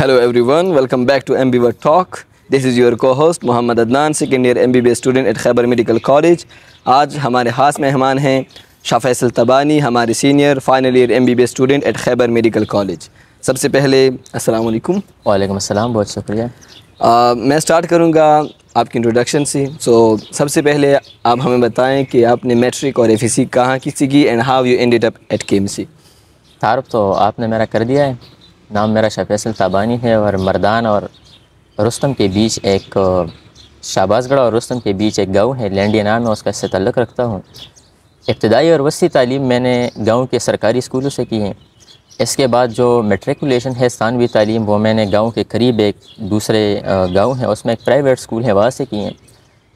Hello everyone, welcome back to MBWork Talk. This is your co host Mohammad Adnan second year M B B student at Khyber medical college आज हमारे खास मेहमान हैं शाह फैसल तबानी हमारे senior final year M B B student at Khyber medical college सबसे पहले अस्सलाम वालेकुम वालेकुम अस्सलाम बहुत शुक्रिया आ, मैं स्टार्ट करूँगा आपकी इंट्रोडक्शन से सो so, सबसे पहले आप हमें बताएं कि आपने मैट्रिक और एफ ई सी कहाँ की सीखी and how you ended up at K M C तारफ तो आपने मेरा कर दिया है नाम मेरा शफेसल ताबानी है और मर्दान और रुस्तम के बीच एक शाबाजगढ़ और रुस्तम के बीच एक गाँव है लैंडिया नाम है उसका इससे तल्लक रखता हूँ इब्तदाई और वसी तालीम मैंने गाँव के सरकारी स्कूलों से की है इसके बाद जो मेट्रिकुलेशन है स्थानवी तालीम वो मैंने गाँव के करीब एक दूसरे गाँव है उसमें एक प्राइवेट स्कूल है वहाँ से की हैं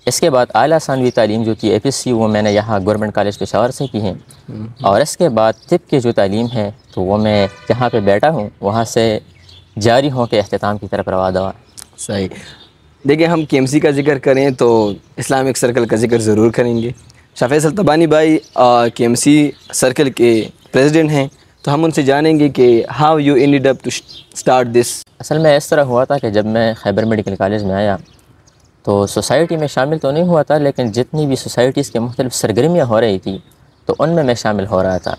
इसके बाद आला सानवी तालीम जो कि ए पी सी वो मैंने यहाँ गवर्नमेंट कॉलेज पेशावर से की है हम्म। और इसके बाद तिब की जो तालीम है तो वो मैं जहाँ पर बैठा हूँ वहाँ से जारी हों के अख्ताम की तरफ रवा दवा सही देखिए हम के एम सी का जिक्र करें तो इस्लामिक सर्कल का जिक्र ज़रूर करेंगे शाफ़ सल्तबानी भाई के एम सी सर्कल के प्रेजिडेंट हैं तो हम उनसे जानेंगे कि how you in dub to start this असल में इस तरह हुआ था कि जब मैं खैबर मेडिकल कॉलेज में आया तो सोसाइटी में शामिल तो नहीं हुआ था लेकिन जितनी भी सोसाइटीज़ के मुख्तलिफ सरगर्मियाँ हो रही थी तो उनमें मैं शामिल हो रहा था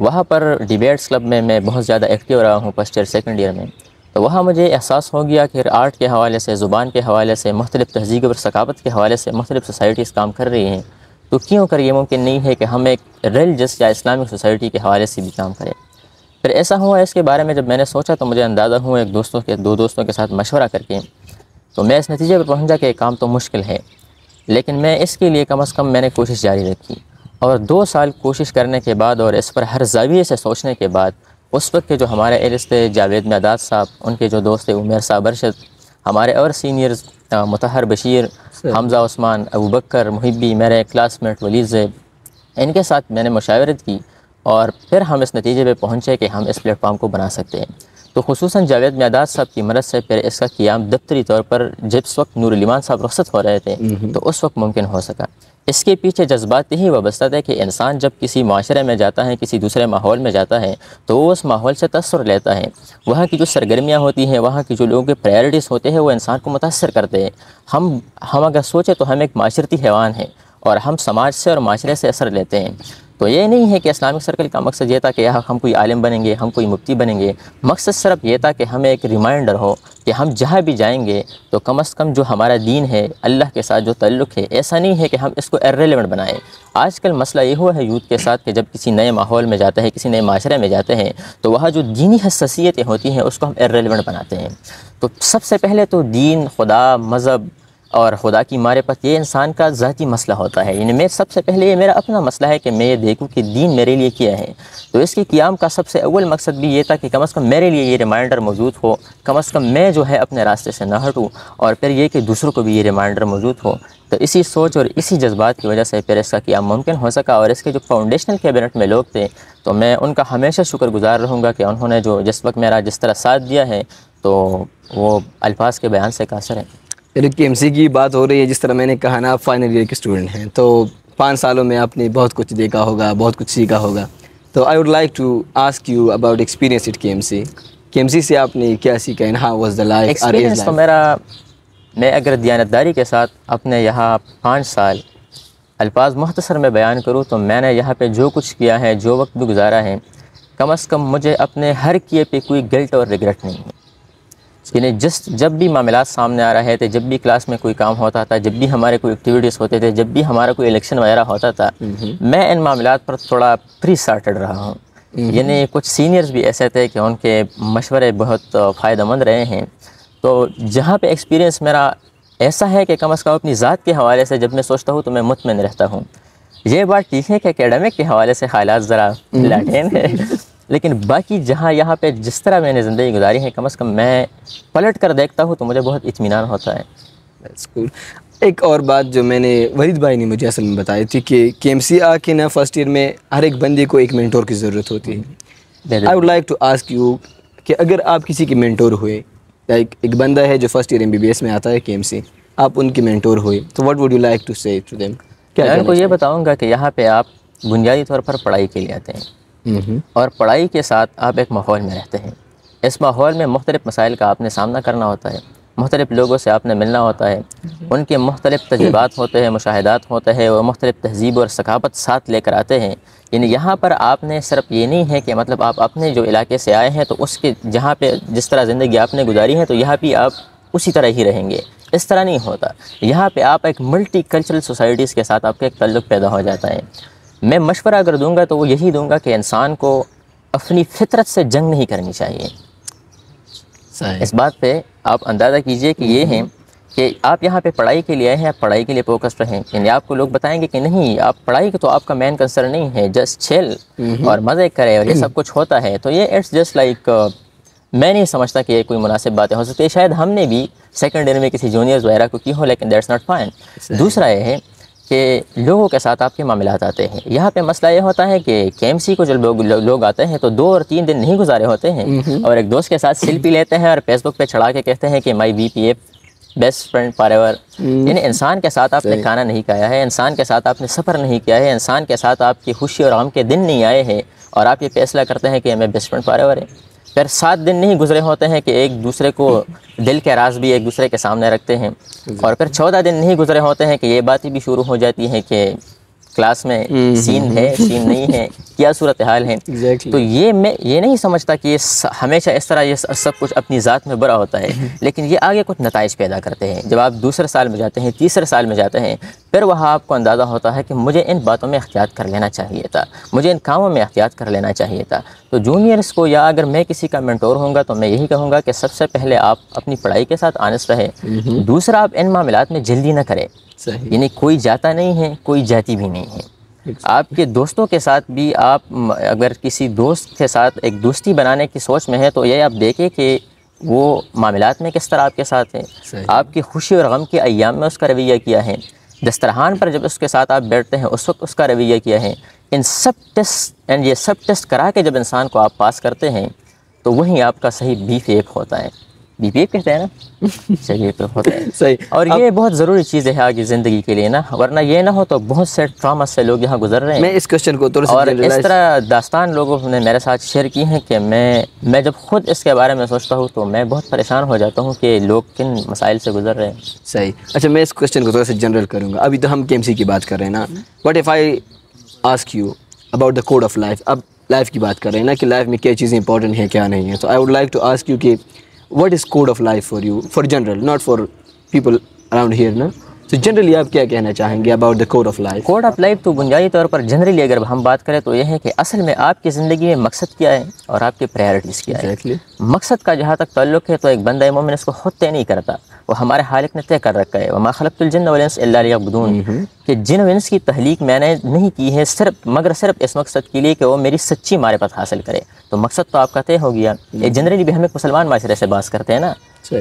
वहाँ पर डिबेट्स क्लब में मैं बहुत ज़्यादा एक्टिव रहा हूँ फर्स्ट ईयर सेकेंड ईयर में तो वहाँ मुझे एहसास हो गया कि आर्ट के हवाले से ज़ुबान के हवाले से मुख्तलिफ तहजीब और सकाफत के हवाले से मुख्तलिफ सोसाइटीज़ काम कर रही हैं तो क्यों कर ये मुमकिन नहीं है कि हम एक रिलीजस या इस्लामिक सोसाइटी के हवाले से भी काम करें फिर ऐसा हुआ इसके बारे में जब मैंने सोचा तो मुझे अंदाज़ा हुआ एक दोस्तों के दो दोस्तों के साथ मशवरा करके तो मैं इस नतीजे पर पहुंचा कि काम तो मुश्किल है लेकिन मैं इसके लिए कम अज़ कम मैंने कोशिश जारी रखी और दो साल कोशिश करने के बाद और इस पर हर जाविये से सोचने के बाद उस वक्त के जो हमारे एरिस्ते जावेद मदाद साहब उनके जो दोस्त उमेर साहब अरशद हमारे और सीनियर्स मतहर बशीर हमजा उस्मान अबू बकर मुहिबी मेरे क्लासमेट वलीद जैब इनके साथ मैंने मुशावरत की और फिर हम इस नतीजे पर पहुँचे कि हम इस प्लेटफार्म को बना सकते हैं तो खसूस जावेद मैदार साहब की मदद से फिर इसका क्याम दफ्तरी तौर पर जिस वक्त नूरलिमान साहब रख्सत हो रहे थे तो उस वक्त मुमकिन हो सका इसके पीछे जज्बात यही वाबस्ता है कि इंसान जब किसी माशरे में जाता है किसी दूसरे माहौल में जाता है तो वो उस माहौल से तसर लेता है वहाँ की जो सरगर्मियाँ होती हैं वहाँ की जो लोगों के प्रायरिटीज़ होते हैं वो इंसान को मुतासर करते हैं हम हम अगर सोचें तो हम एक माशरती हैवान हैं और हम समाज से और माशरे से असर लेते हैं तो ये नहीं है कि इस्लामिक सर्कल का मकसद ये था कि हम कोई आलिम बनेंगे हम कोई मुफ्ती बनेंगे मकसद सिर्फ ये था कि हमें एक रिमाइंडर हो कि हम जहाँ भी जाएंगे तो कम अज़ कम जो हमारा दीन है अल्लाह के साथ जो तल्लुक़ है ऐसा नहीं है कि हम इसको इरेलीवेंट बनाएं आजकल मसला ये हुआ है यूथ के साथ कि जब किसी नए माहौल में जाते हैं किसी नए माशरे में जाते हैं तो वहाँ जो दीनी हसियतें होती हैं उसको हम इरेलीवेंट बनाते हैं तो सबसे पहले तो दीन खुदा मज़हब और खुदा की मारे पास ये इंसान का ज़ाती मसला होता है इनमें सबसे पहले ये मेरा अपना मसला है कि मैं ये देखूँ कि दीन मेरे लिए किया है तो इसके क्याम का सबसे अव्वल मकसद भी ये था कि कम अज़ कम मेरे लिए ये रिमाइंडर मौजूद हो कम अज़ कम मैं जो है अपने रास्ते से ना हटूँ और फिर ये कि दूसरों को भी ये रिमाइंडर मौजूद हो तो इसी सोच और इसी जज्बात की वजह से फिर इसका क्याम मुमकिन हो सका और इसके जो फाउंडेशनल कैबिनेट में लोग थे तो मैं उनका हमेशा शुक्रगुजार रहूँगा कि उन्होंने जो जिस वक्त मेरा जिस तरह साथ दिया है तो वो अल्फाज के बयान से कासर है मेरे के की बात हो रही है जिस तरह मैंने कहा ना आप फाइनल ईयर के स्टूडेंट हैं तो पाँच सालों में आपने बहुत कुछ देखा होगा बहुत कुछ सीखा होगा तो I would like to ask you about experience it K M M C K C से आपने क्या सीखा and how was the life experience तो मेरा मैं अगर दयानतदारी के साथ अपने यहाँ पाँच साल अल्फाज मुख्तसर में बयान करूँ तो मैंने यहाँ पर जो कुछ किया है जो वक्त भी गुजारा है कम अज़ कम मुझे अपने हर किए पर कोई गिल्ट और रिग्रेट नहीं है यानी जिस जस्ट जब भी मामला सामने आ रहे थे जब भी क्लास में कोई काम होता था जब भी हमारे कोई एक्टिविटीज़ होते थे जब भी हमारा कोई इलेक्शन वगैरह होता था हम्म। मैं इन मामला पर थोड़ा प्री सार्टेड रहा हूँ हम्म। यानी कुछ सीनियर्स भी ऐसे थे कि उनके मशवरे बहुत फ़ायदेमंद रहे हैं तो जहाँ पे एक्सपीरियंस मेरा ऐसा है कि कम अज़ कम अपनी ज़ात के हवाले से जब मैं सोचता हूँ तो मैं मुतमिन रहता हूँ ये बात ठीक है कि अकेडमिक के हवाले से हालात ज़रा हम्म। लाटेन है लेकिन बाकी जहाँ यहाँ पे जिस तरह मैंने ज़िंदगी गुजारी है कम अज़ कम मैं पलट कर देखता हूँ तो मुझे बहुत इतमान होता है स्कूल एक और बात जो मैंने वरीद भाई ने मुझे असल में बताई थी कि के एम सी आ के ना फर्स्ट ईयर में हर एक बंदे को एक मेंटोर की ज़रूरत होती है I would like to ask you कि अगर आप किसी के मेंटोर हुए लाइक एक बंदा है जो first year M B B S में आता है के एम सी आप उनके मेंटोर हुए तो what would you like to say क्या मैं उनको ये बताऊँगा कि यहाँ पर आप बुनियादी तौर पर पढ़ाई के लिए आते हैं और पढ़ाई के साथ आप एक माहौल में रहते हैं इस माहौल में मुख्तलिफ़ मसाइल का आपने सामना करना होता है मुख्तलिफ़ लोगों से आपने मिलना होता है उनके मुख्तलिफ़ तजर्बात होते हैं मुशाहदात होते हैं और मुख्तलिफ़ तहजीब और सकाफत साथ लेकर आते हैं यानी यहाँ पर आपने सिर्फ ये नहीं है कि मतलब आप अपने जो इलाके से आए हैं तो उसके जहाँ पर जिस तरह ज़िंदगी आपने गुजारी है तो यहाँ भी आप उसी तरह ही रहेंगे इस तरह नहीं होता यहाँ पर आप एक मल्टी कल्चरल सोसाइटीज़ के साथ आपका एक तल्लु पैदा हो जाता है मैं मशवरा अगर दूंगा तो वो यही दूंगा कि इंसान को अपनी फितरत से जंग नहीं करनी चाहिए इस बात पे आप अंदाज़ा कीजिए कि ये हैं कि आप यहाँ पे पढ़ाई के लिए आए हैं आप पढ़ाई के लिए फोकस्ड रहें यानी आपको लोग बताएंगे कि नहीं आप पढ़ाई के तो आपका मेन कंसर्न नहीं है जस्ट छेल और मज़े करें और ये सब हम्म। कुछ होता है तो ये इट्स जस्ट लाइक मैं नहीं समझता कि ये कोई मुनासिब बातें हो सकती है शायद हमने भी सेकेंड ईयर में किसी जूनियर्स वगैरह को की हो लेकिन दैट्स नॉट फाइन दूसरा ये है के लोगों के साथ आपके मामला आते हैं यहाँ पे मसला ये होता है कि के को जब लोग लो, लोग आते हैं तो दो और तीन दिन नहीं गुजारे होते हैं और एक दोस्त के साथ सेल्फी लेते हैं और फेसबुक पे चढ़ा के कहते हैं कि my B F F best friend forever यानी इंसान के साथ आपने खाना नहीं खाया है इंसान के साथ आपने सफ़र नहीं किया है इंसान के साथ आपकी खुशी और आम के दिन नहीं आए हैं और आप ये फैसला करते हैं कि हमें बेस्ट फ्रेंड फॉर एवर है फिर सात दिन नहीं गुजरे होते हैं कि एक दूसरे को दिल के राज भी एक दूसरे के सामने रखते हैं और फिर चौदह दिन नहीं गुजरे होते हैं कि ये बातें भी शुरू हो जाती हैं कि क्लास में हम्म, सीन हम्म, है हम्म। सीन नहीं है क्या सूरत हाल है exactly. तो ये मैं ये नहीं समझता कि ये हमेशा इस तरह ये सब कुछ अपनी ज़ात में बड़ा होता है लेकिन ये आगे कुछ नतज पैदा करते हैं जब आप दूसरे साल में जाते हैं तीसरे साल में जाते हैं फिर वहाँ आपको अंदाज़ा होता है कि मुझे इन बातों में एहतियात कर लेना चाहिए था मुझे इन कामों में एहतियात कर लेना चाहिए था तो जूनियर्स को या अगर मैं किसी का मेंटोर होऊंगा तो मैं यही कहूँगा कि सबसे पहले आप अपनी पढ़ाई के साथ आनेस रहें दूसरा आप इन मामला में जल्दी ना करें यानी कोई जाता नहीं है कोई जाती भी नहीं है आपके दोस्तों के साथ भी आप अगर किसी दोस्त के साथ एक दोस्ती बनाने की सोच में है तो ये आप देखें कि वो मामलात में किस तरह आपके साथ हैं आपकी खुशी और गम के अयाम में उसका रवैया किया है दस्तरहान पर जब उसके साथ आप बैठते हैं उस वक्त उसका रवैया किया है इन सब टेस्ट एंड ये सब टेस्ट करा के जब इंसान को आप पास करते हैं तो वहीं आपका सही बीफ एक होता है बीपीएफ कहते हैं ना चलिए तो होता है सही और ये बहुत ज़रूरी चीज़ है आगे ज़िंदगी के लिए ना वरना ये ना हो तो बहुत से ट्रामा से लोग यहाँ गुजर रहे हैं मैं इस क्वेश्चन को थोड़ा और इस तरह दास्तान लोगों ने मेरे साथ शेयर की हैं कि मैं मैं जब खुद इसके बारे में सोचता हूँ तो मैं बहुत परेशान हो जाता हूँ कि लोग किन मसाइल से गुजर रहे हैं सही अच्छा मैं इस क्वेश्चन को थोड़ा सा जनरल करूँगा अभी तो हम के की बात कर रहे हैं ना what if I ask you about the code of life अब लाइफ की बात कर रहे हैं ना कि लाइफ में क्या चीज़ें इंपॉर्टेंट हैं क्या नहीं है तो I would like to ask you कि what is code of life for you for general not for people around here ना तो जनरली आप क्या कहना चाहेंगे about the code of life code of life तो बुनियादी तौर पर जनरली अगर हम बात करें तो यह है कि असल में आपकी ज़िंदगी में मकसद क्या है और आपके प्रायोरिटीज़ क्या exactly. है मकसद का जहाँ तक ताल्लुक है तो एक बंदा मोमिन उसको खुद तय नहीं करता वो हमारे हालिक ने तय कर रखा है वह खलकतुलजन वलेंस कि जिन वंस की तहलीक मैंने नहीं की है सिर्फ मगर सिर्फ इस मकसद के लिए कि वो मेरी सच्ची मारफत हासिल करे तो मकसद तो आपका तय हो गया ये हम्म। जनरली भी हम एक मुसलमान माशरे से बात करते हैं ना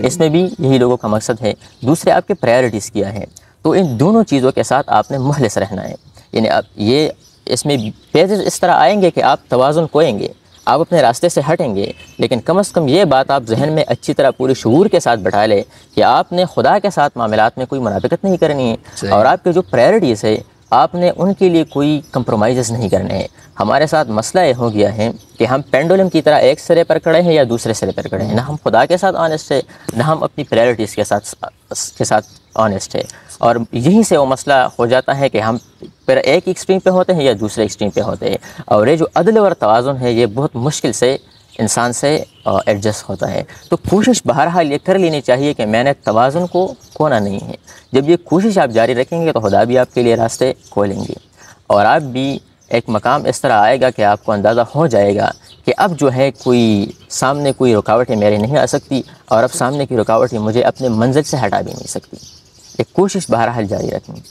इसमें भी यही लोगों का मकसद है दूसरे आपके प्रायोरिटीज़ किया है तो इन दोनों चीज़ों के साथ आपने मुहलस रहना है यानी आप ये इसमें पेजेस इस तरह आएंगे कि आप तोज़ुन कोएंगे आप अपने रास्ते से हटेंगे लेकिन कम अज़ कम ये बात आप जहन में अच्छी तरह पूरे शूर के साथ बैठा लें कि आपने खुदा के साथ मामलों में कोई मुनाफिकत नहीं करनी है और आपके जो प्रायोरिटीज़ है आपने उनके लिए कोई कंप्रोमाइज़ नहीं करने हैं हमारे साथ मसला ये हो गया है कि हम पेंडुलम की तरह एक सिरे पर खड़े हैं या दूसरे सिरे पर खड़े हैं ना हम खुदा के साथ ऑनेस्ट है ना हम अपनी प्रायोरिटीज़ के साथ के साथ ऑनेस्ट है और यहीं से वो मसला हो जाता है कि हम फिर एक एक्सट्रीम पे होते हैं या दूसरे एक्सट्रीम पे होते हैं और ये जो अदल और तोज़ुन है ये बहुत मुश्किल से इंसान से एडजस्ट होता है तो कोशिश बहरहाल ये कर लेनी चाहिए कि मैंने तोज़ुन को खोना नहीं है जब ये कोशिश आप जारी रखेंगे तो खुदा भी आपके लिए रास्ते खोलेंगे और आप भी एक मकाम इस तरह आएगा कि आपको अंदाज़ा हो जाएगा कि अब जो है कोई सामने कोई रुकावटें मेरे नहीं आ सकती और अब सामने की रुकावटें मुझे अपने मंजिल से हटा भी नहीं सकती एक कोशिश बहरहाल जारी रखनी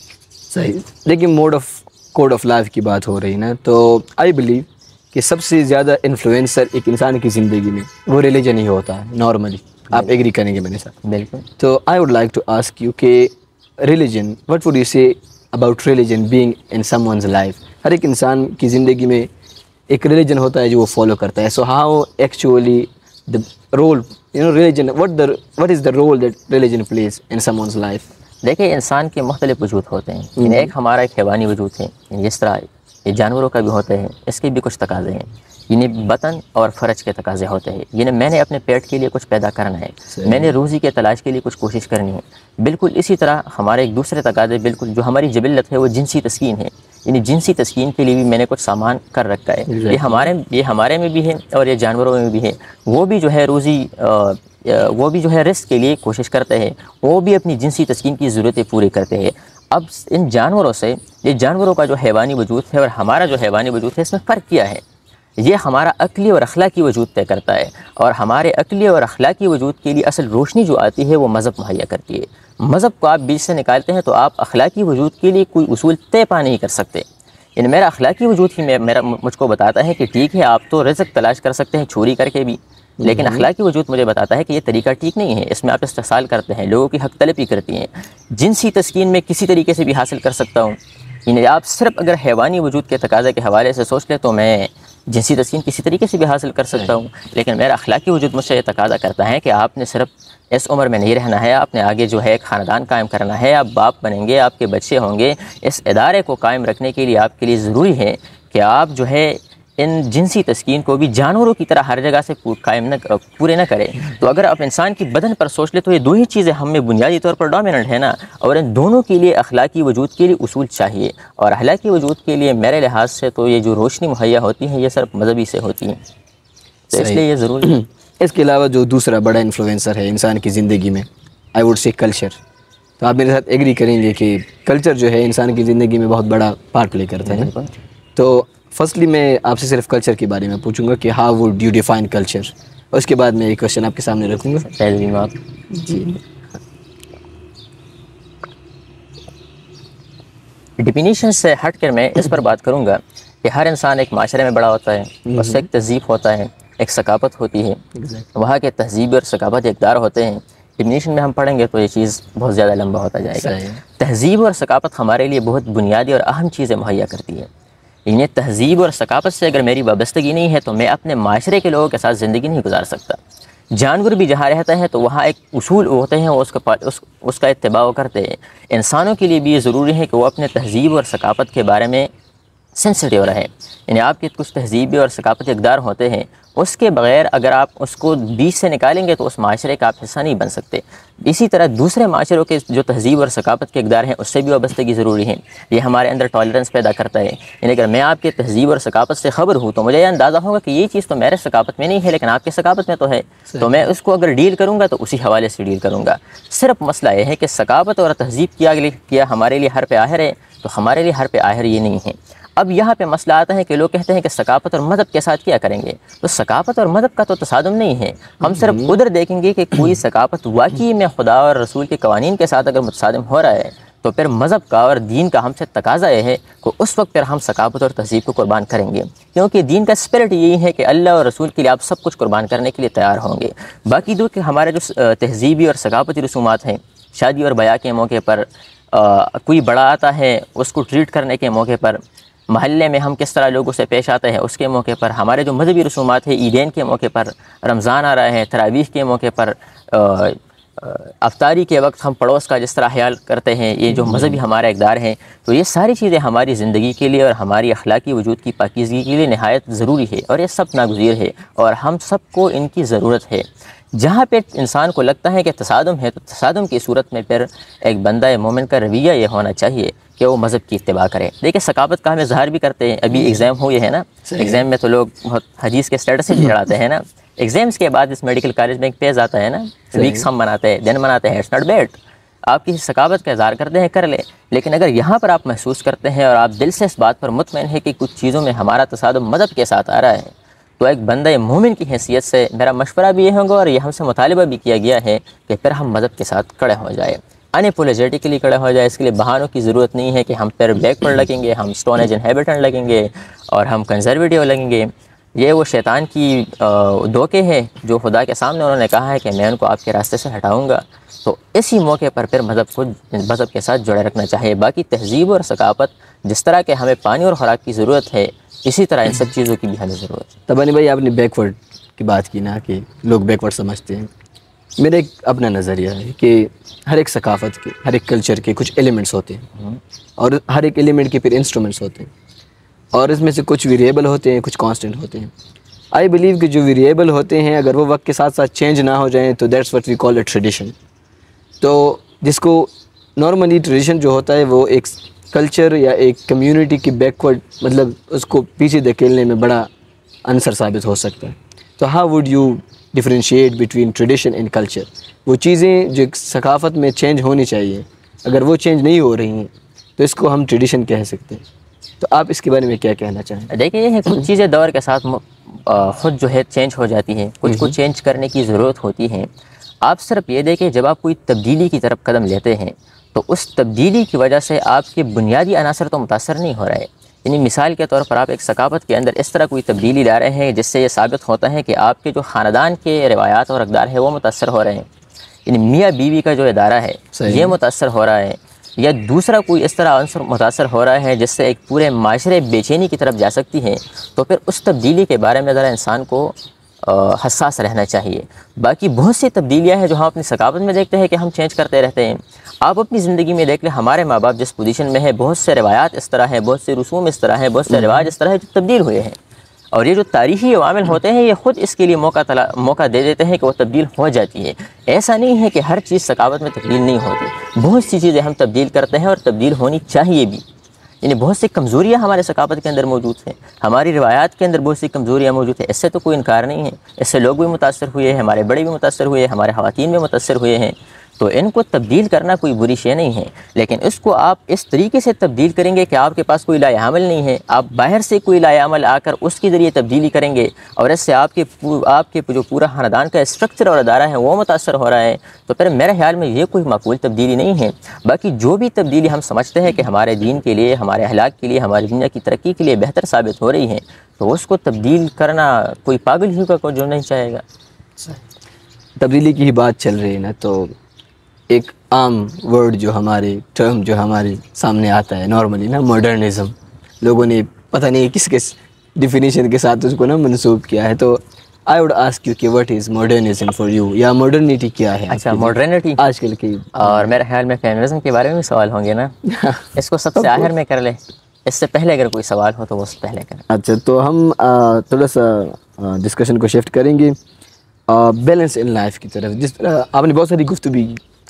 सही देखिए mode of code of life की बात हो रही ना तो आई बिलीव कि सबसे ज़्यादा इन्फ्लुएंसर एक इंसान की ज़िंदगी में वो रिलीजन ही होता है नॉर्मली आप एग्री करेंगे मेरे साथ बिल्कुल तो I would like to ask you कि religion what would you say about religion being in some life हर एक इंसान की ज़िंदगी में एक रिलीजन होता है जो वो फॉलो करता है so how actually the role you know religion what the what is the role that religion plays in some life देखिए इंसान के मुख्तलिफ वजूद होते हैं हम्म। एक हमारा एक हैवानी वजूद है जिस तरह ये जानवरों का भी होता है इसके भी कुछ तकाजे हैं इन्हें बतन और फ़र्ज के तकाजे होते हैं इन्हें मैंने अपने पेट के लिए कुछ पैदा करना है मैंने रोज़ी के तलाश के लिए कुछ कोशिश करनी है बिल्कुल इसी तरह हमारे एक दूसरे तकाजे बिल्कुल जो हमारी जबिलत है वो जिनसी तस्किन है इन्हें जिनसी तस्किन के लिए भी मैंने कुछ सामान कर रखा है ये हमारे ये हमारे में भी है और ये जानवरों में भी है वो भी जो है रोज़ी वो भी जो है रिस्क के लिए कोशिश करते हैं वो भी अपनी जिनसी तस्किन की ज़रूरतें पूरी करते हैं अब इन जानवरों से ये जानवरों का जो हैवानी वजूद है और हमारा जो हैवानी वजूद है इसमें फ़र्क किया है ये हमारा अकली और अखलाकी वजूद तय करता है और हमारे अकली और अखलाकी वजूद के लिए असल रोशनी जो आती है वो मज़हब मुहैया करती है मज़हब को आप बीच से निकालते हैं तो आप की वजूद के लिए कोई उसूल तय पा नहीं कर सकते इन मेरा अखलाकी वजूद ही मेरा मुझको बताता है कि ठीक है आप तो रिजक तलाश कर सकते हैं चोरी करके भी लेकिन हम्म। अखलाक वजूद मुझे बताता है कि ये तरीका ठीक नहीं है इसमें आप इस्तेसाल करते हैं लोगों की हक तलबी करती हैं जिनसी तस्किन में किसी तरीके से भी हासिल कर सकता हूँ यानी आप सिर्फ अगर हैवानी वजूद के तकाजे के हवाले से सोच लें तो मैं जिनसी तस्किन किसी तरीके से भी हासिल कर सकता हूँ लेकिन मेरा अखलाकी वजूद मुझसे यह तकाजा करता है कि आपने सिर्फ इस उम्र में नहीं रहना है आपने आगे जो है ख़ानदान कायम करना है आप बाप बनेंगे आपके बच्चे होंगे इस इदारे को कायम रखने के लिए आपके लिए ज़रूरी है कि आप जो है इन जिनसी तस्किन को भी जानवरों की तरह हर जगह से कायम न पूरे न करें तो अगर आप इंसान की बदन पर सोच ले तो ये दो ही चीज़ें हमें बुनियादी तौर पर डोमिनेंट है ना और इन दोनों के लिए अखलाकी वजूद के लिए असूल चाहिए और अखलाकी वजूद के लिए मेरे लिहाज से तो ये जो रोशनी मुहैया होती है ये सिर्फ मजहबी से होती हैं तो इसलिए ये ज़रूरी इसके अलावा जो दूसरा बड़ा इन्फ्लुंसर है इंसान की ज़िंदगी में आई वुड से कल्चर तो आप मेरे साथ एग्री करेंगे कि कल्चर जो है इंसान की ज़िंदगी में बहुत बड़ा पार्ट प्ले करता है तो फर्स्टली मैं आपसे सिर्फ कल्चर के बारे में पूछूंगा कि how would you define culture उसके बाद मैं एक क्वेश्चन आपके सामने रखूंगा पहली बात जी डिफिनीशन से हट कर मैं इस पर बात करूंगा कि हर इंसान एक माशरे में बड़ा होता है हम्म। उससे एक तहजीब होता है एक सकाफत होती है वहाँ के तहजीब और सकाफत एकदार होते हैं डिफिनीशन में हम पढ़ेंगे तो ये चीज़ बहुत ज़्यादा लंबा होता जाएगा तहजीब और सकाफत हमारे लिए बहुत बुनियादी और अहम चीज़ें मुहैया करती है इन्हें तहजीब और सकाफत से अगर मेरी वाबस्तगी नहीं है तो मैं अपने माशरे के लोगों के साथ ज़िंदगी नहीं गुजार सकता जानवर भी जहाँ रहता है तो वहाँ एक उसूल होते हैं और उसका उस, उसका इतबा करते हैं इंसानों के लिए भी ये ज़रूरी है कि वो अपने तहजीब और सकाफत के बारे में सेंसिटिव रहे यानी आपके कुछ तहजीबी और सकाफती इकदार होते हैं उसके बगैर अगर आप उसको बीच से निकालेंगे तो उस माशरे का आप हिस्सा नहीं बन सकते इसी तरह दूसरे माशरों के जो तहजीब और सकाफत के इकदार हैं उससे भी वाबस्तगी ज़रूरी है ये हमारे अंदर टॉलरेंस पैदा करता है यानी अगर मैं आपके तहजीब और सकाफत से खबर हूँ तो मुझे यह अंदाज़ा होगा कि ये चीज़ तो मेरे सकाफत में नहीं है लेकिन आपके सकाफत में तो है तो मैं उसको अगर डील करूँगा तो उसी हवाले से डील करूँगा सिर्फ मसला यह है कि सकाफत और तहजीब किया हमारे लिए हर पे आहर है तो हमारे लिए हर पे आहर ये नहीं है अब यहाँ पे मसला आता है कि लोग कहते हैं कि सकाफत और मज़हब के साथ क्या करेंगे तो सकाफत और मज़हब का तो तसादम नहीं है हम सिर्फ हम्म। उधर देखेंगे कि कोई सकाफत वाकई में खुदा और रसूल के कवानीन के साथ अगर मुतसादम हो रहा है तो फिर मज़हब का और दीन का हमसे तकाजा यह है कि उस वक्त फिर हम सकाफत और तहजीब को कुर्बान करेंगे क्योंकि दीन का स्पिरिट यही है कि अल्लाह और रसूल के लिए आप सब कुछ कुर्बान करने के लिए तैयार होंगे बाकी दो कि हमारे जो तहजीबी और सकाफती रसूमात हैं शादी और बया के मौके पर आ, कोई बड़ा आता है उसको ट्रीट करने के मौके पर महल्ले में हम किस तरह लोगों से पेश आते हैं उसके मौके पर हमारे जो मजहबी रसूमात है ईदेन के मौके पर रमज़ान आ रहा है तरावीह के मौके पर अवतारी के वक्त हम पड़ोस का जिस तरह ख्याल करते हैं ये जो हम्म। मजहबी हमारा इकदार हैं तो ये सारी चीज़ें हमारी ज़िंदगी के लिए और हमारी अखलाकी वजूद की पाकिजगी के लिए नहायत ज़रूरी है और ये सब नागजीर है और हम सबको इनकी ज़रूरत है जहाँ पर इंसान को लगता है कि तसादम है तो तसादम की सूरत में फिर एक बंदा मोमिन का रवैया ये होना चाहिए कि वो मज़हब की इतबा करें देखिए सकावत का हमें ज़ाहिर भी करते हैं अभी हम्म। एग्ज़ाम हुए हैं ना एग्ज़ाम में तो लोग बहुत हदीस के स्टेटस से चढ़ाते हैं ना एग्ज़ाम्स के बाद इस मेडिकल कॉलेज में एक पेज आता है ना वीक्स हम मनाते हैं दिन मनाते हैं इट्स नॉट आप आपकी सकावत का इजहार करते हैं कर ले लेकिन अगर यहाँ पर आप महसूस करते हैं और आप दिल से इस बात पर मुतमिन है कि कुछ चीज़ों में हमारा तसादम मदद के साथ आ रहा है तो एक बंद मोमिन की हैसियत से मेरा मशवरा भी ये होगा और यह हमसे मुतालबा भी किया गया है कि फिर हम मदद के साथ खड़े हो जाए अनपोलोजेटिकली खड़ा हो जाए इसके लिए बहानों की ज़रूरत नहीं है कि हम फिर बैकवर्ड लगेंगे हम स्टोन एज इनहेबिटेंट लगेंगे और हम कंजर्वेटिव लगेंगे ये वो शैतान की धोखे हैं जो खुदा के सामने उन्होंने कहा है कि मैं उनको आपके रास्ते से हटाऊँगा तो इसी मौके पर फिर मज़हब को मज़हब के साथ जुड़े रखना चाहिए बाकी तहजीब और सकाफत जिस तरह के हमें पानी और ख़ुराक की ज़रूरत है इसी तरह इन सब चीज़ों की भी हमें ज़रूरत है तबानी भाई आपने बैकवर्ड की बात की ना कि लोग बैकवर्ड समझते हैं मेरा एक अपना नज़रिया है कि हर एक सकाफत के हर एक कल्चर के कुछ एलिमेंट्स होते हैं हम्म। और हर एक एलिमेंट के फिर इंस्ट्रूमेंट्स होते हैं और इसमें से कुछ वेरिएबल होते हैं कुछ कांस्टेंट होते हैं आई बिलीव कि जो वेरिएबल होते हैं अगर वो वक्त के साथ साथ चेंज ना हो जाएँ तो that's what we call a tradition तो जिसको नॉर्मली ट्रेडिशन जो होता है वो एक कल्चर या एक कम्युनिटी की बैकवर्ड मतलब उसको पीछे धकेलने में बड़ा आंसर साबित हो सकता है तो how would you differentiate between tradition and culture वो चीज़ें जो सकाफत में चेंज होनी चाहिए अगर वो चेंज नहीं हो रही हैं तो इसको हम ट्रेडिशन कह सकते हैं तो आप इसके बारे में क्या कहना चाहें देखिए ये कुछ हम्म। चीज़ें दौर के साथ खुद जो है चेंज हो जाती हैं कुछ को चेंज हम्म। करने की ज़रूरत होती है आप सिर्फ ये देखें जब आप कोई तब्दीली की तरफ कदम लेते हैं तो उस तब्दीली की वजह से आपके बुनियादी अनासर तो मुतासर नहीं हो रहा है यानी मिसाल के तौर पर आप एक सकाफत के अंदर इस तरह कोई तब्दीली ला रहे हैं जिससे ये साबित होता है कि आपके जो ख़ानदान के रवायात और अकदार है वो मुतासर हो रहे हैं यानी मियाँ बीवी का जो इदारा है ये मुतासर हो रहा है या दूसरा कोई इस तरह आंसर मुतासर हो रहा है जिससे एक पूरे माशरे बेचैनी की तरफ जा सकती है तो फिर उस तब्दीली के बारे में ज़रा इंसान को हसास रहना चाहिए बाकी बहुत सी तब्दीलियाँ हैं जो हम अपनी सकावत में देखते हैं कि हम चेंज करते रहते हैं आप अपनी ज़िंदगी में देख लें हमारे माँ बाप जिस पोजीशन में है बहुत से रवायात इस तरह है बहुत से रसूम इस तरह है बहुत से हम्म। रिवाज इस तरह है जो तब्दील हुए हैं और ये जो तारीखी वामिल होते हैं ये ख़ुद इसके लिए मौका तला मौका दे देते हैं कि वो तब्दील हो जाती है ऐसा नहीं है कि हर चीज़ सकावत में तब्दील नहीं होती बहुत सी चीज़ें हम तब्दील करते हैं और तब्दील होनी चाहिए भी यानी बहुत सी कमज़ोरियाँ हमारे सकाफत के अंदर मौजूद हैं हमारी रवायात के अंदर बहुत सी कमज़ोरियाँ मौजूद हैं इससे तो कोई इनकार नहीं है इससे लोग भी मुतासर हुए हैं हमारे बड़े भी मुतासर हुए हमारे खातन भी मुतासर हुए हैं तो इनको तब्दील करना कोई बुरी शे नहीं है लेकिन इसको आप इस तरीके से तब्दील करेंगे कि आपके पास कोई लायामल नहीं है आप बाहर से कोई लायामल आकर उसके ज़रिए तब्दीली करेंगे और इससे आपके आपके जो पूरा ख़ानदान का स्ट्रक्चर और अदारा है वो मुतासर हो रहा है तो फिर मेरे ख्याल में ये कोई मकूल तब्दीली नहीं है बाकी जो भी तब्दीली हम समझते हैं कि हमारे दीन के लिए हमारे अहलाक के लिए हमारी दुनिया की तरक्की के लिए बेहतर साबित हो रही है तो उसको तब्दील करना कोई पागल ही का जो नहीं चाहेगा तब्दीली की ही बात चल रही है ना तो एक आम वर्ड जो हमारे टर्म जो हमारे सामने आता है नॉर्मली ना मॉडर्निज़म लोगों ने पता नहीं किस किस डिफिनीशन के साथ उसको ना मनसूब किया है तो आई वुड आस्क यू कि what is modernism for you या मॉडर्निटी क्या है अच्छा मॉडर्निटी आजकल की और मेरे ख्याल में फेमिनिज्म के बारे में भी सवाल होंगे ना इसको सबसे तो- आखिर में कर ले इससे पहले अगर कोई सवाल हो तो वो पहले कर अच्छा तो हम थोड़ा सा डिस्कशन को शिफ्ट करेंगे बैलेंस इन लाइफ की तरफ जिस तरह आपने बहुत सारी गुफ्तु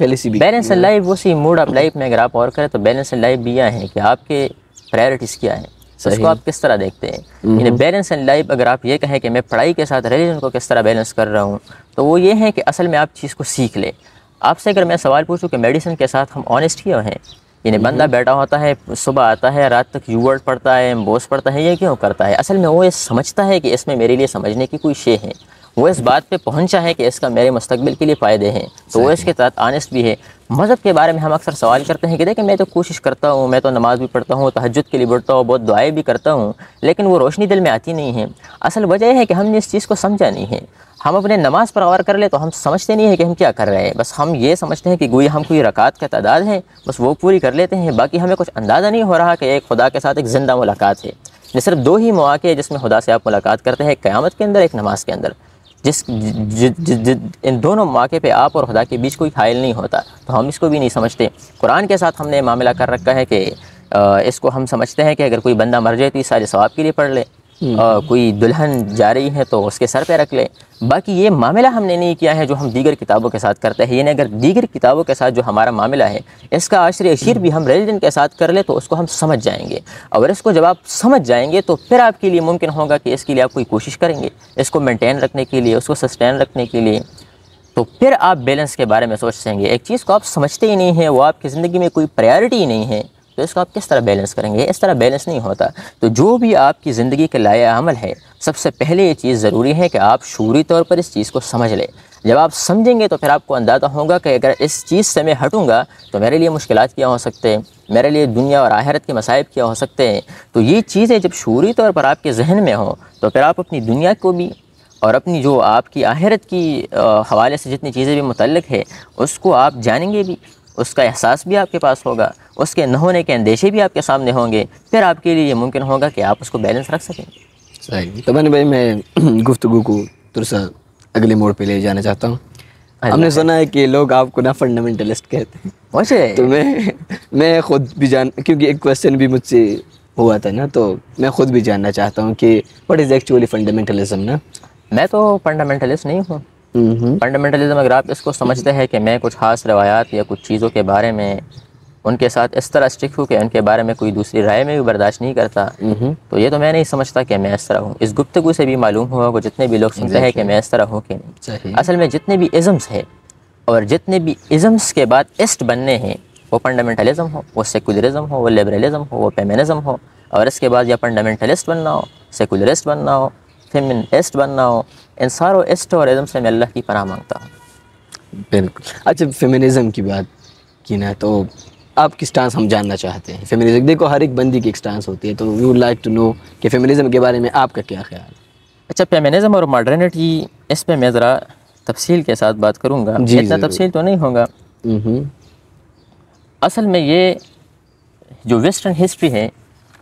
बैलेंस लाइफ उसी मूड ऑफ लाइफ में अगर आप और करें तो बैलेंस लाइफ भी यह है कि आपके प्रायोरिटीज़ क्या तो है उसको आप किस तरह देखते हैं हम्म। यानी बैलेंस एंड लाइफ अगर आप ये कहें कि मैं पढ़ाई के साथ रिलीजन को किस तरह बैलेंस कर रहा हूँ तो वो ये है कि असल में आप चीज़ को सीख लें आपसे अगर मैं सवाल पूछूँ कि मेडिसिन के साथ हम ऑनेस्ट क्यों हैं यानी हम्म। बंदा बैठा होता है सुबह आता है रात तक यू वर्ड पढ़ता है बोस पढ़ता है ये क्यों करता है असल में वो ये समझता है कि इसमें मेरे लिए समझने की कोई शे है वो इस बात पे पहुंचा है कि इसका मेरे मुस्तबिल के लिए फ़ायदे हैं तो वो इसके साथ आनेस्ट भी है मज़हब के बारे में हम अक्सर सवाल करते हैं कि देखें मैं तो कोशिश करता हूँ मैं तो नमाज़ भी पढ़ता हूँ तहजद के लिए बढ़ता हूँ बहुत दुआएँ भी करता हूँ लेकिन वो रोशनी दिल में आती नहीं है असल वजह है कि हमने इस चीज़ को समझा नहीं है हम अपने नमाज पर गौर कर ले तो हम समझते नहीं है कि हम क्या कर रहे हैं बस हम ये समझते हैं कि गोई हम कोई रकात का तादाद है बस वो पूरी कर लेते हैं बाकी हमें कुछ अंदाज़ा नहीं हो रहा कि एक खुदा के साथ एक ज़िंदा मुलाकात है ये सिर्फ दो ही मौाक़े हैं जिसमें खुदा से आप मुलाकात करते हैं क़्यामत के अंदर एक नमाज के अंदर जिस ज, ज, ज, इन दोनों मौके पे आप और खुदा के बीच कोई हायल नहीं होता तो हम इसको भी नहीं समझते कुरान के साथ हमने मामला कर रखा है कि इसको हम समझते हैं कि अगर कोई बंदा मर जाए तो ये सारे सवाब के लिए पढ़ ले आ, हम्म। कोई दुल्हन जा रही है तो उसके सर पे रख लें बाकी ये मामला हमने नहीं किया है जो हम दीगर किताबों के साथ करते हैं यानी अगर दीगर किताबों के साथ जो हमारा मामला है इसका आश्र अशीर भी हम रिलीजन के साथ कर ले तो उसको हम समझ जाएंगे और इसको जब आप समझ जाएंगे तो फिर आपके लिए मुमकिन होगा कि इसके लिए आप कोई कोशिश करेंगे इसको मेनटेन रखने के लिए उसको सस्टेन रखने के लिए तो फिर आप बैलेंस के बारे में सोच सकेंगे एक चीज़ को आप समझते ही नहीं हैं वो आपकी ज़िंदगी में कोई प्रायोरिटी नहीं है तो इसको आप किस तरह बैलेंस करेंगे इस तरह बैलेंस नहीं होता तो जो भी आपकी ज़िंदगी के लाया अमल है सबसे पहले ये चीज़ ज़रूरी है कि आप शूरी तौर पर इस चीज़ को समझ लें जब आप समझेंगे तो फिर आपको अंदाज़ा होगा कि अगर इस चीज़ से मैं हटूँगा तो मेरे लिए मुश्किल क्या हो सकते हैं मेरे लिए दुनिया और आहरत के मसाइब क्या हो सकते हैं तो ये चीज़ें जब शूरी तौर पर आपके जहन में हों तो फिर आप अपनी दुनिया को भी और अपनी जो आपकी आहरत की हवाले से जितनी चीज़ें भी मुतलक है उसको आप जानेंगे भी उसका एहसास भी आपके पास होगा उसके न होने के अंदेशे भी आपके सामने होंगे फिर आपके लिए ये मुमकिन होगा कि आप उसको बैलेंस रख सकेंगे तो मैंने भाई मैं गुफ्तु को तुरसा अगले मोड़ पे ले जाना चाहता हूँ हमने सुना है कि लोग आपको ना फंडामेंटलिस्ट कहते हैं वैसे तो मैं मैं खुद भी जान क्योंकि एक क्वेश्चन भी मुझसे हुआ था ना तो मैं खुद भी जानना चाहता हूँ कि वट इज़ एक्चुअली फंडामेंटलिज्म ना मैं तो फंडामेंटलिस्ट नहीं हूँ फंडामेंटलिज्म अगर आप इसको समझते हैं कि मैं कुछ खास रवायात या कुछ चीज़ों के बारे में उनके साथ इस तरह स्टिक हूँ कि उनके बारे में कोई दूसरी राय में भी बर्दाश्त नहीं करता नहीं। हम्म। तो ये तो मैं नहीं समझता कि मैं इस तरह हूँ इस गुप्तगु से भी मालूम हुआ को जितने भी लोग सुनते हैं कि मैं इस तरह हूँ कि नहीं असल में जितने भी इज़म्स हैं और जितने भी इज़म्स के बाद इस्ट बनने हैं वो फंडामेंटलिज्म हो वो सेकुलरिज्म हो वो लिबरलिज्म हो वो पेमिनिज़म हो और इसके बाद या फंडामेंटलिस्ट बनना हो सेकुलरिस्ट बनना हो फेमिनिस्ट बनना हो इन सारों एस्टोरिज्म से मैं अल्लाह की पना मांगता हूँ बिल्कुल अच्छा फेमिनिज़म की बात की ना तो आप किस स्टांस हम जानना चाहते हैं फेमिनिज्म देखो हर एक बंदी की एक स्टांस होती है तो we would like to know कि फेमिनिज्म के बारे में आपका क्या ख्याल है अच्छा फेमिनिज़म और मॉडर्निटी इस पर मैं ज़रा तफसील के साथ बात करूँगा इतना तफसील तो नहीं होगा हम्म। असल में ये जो वेस्टर्न हिस्ट्री है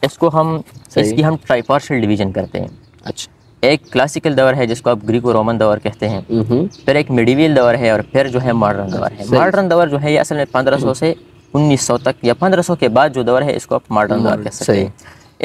इसको हम इसकी हम ट्राईपार्शल डिवीजन करते हैं अच्छा एक क्लासिकल दौर है जिसको आप ग्रीक और रोमन दौर कहते हैं हम्म। फिर एक मिडिवियल दौर है और फिर जो है मॉडर्न दौर है मॉडर्न दौर जो है ये असल में पंद्रह से उन्नीस तक या पंद्रह के बाद जो दौर है इसको आप मॉडर्न दौर कह सकते हैं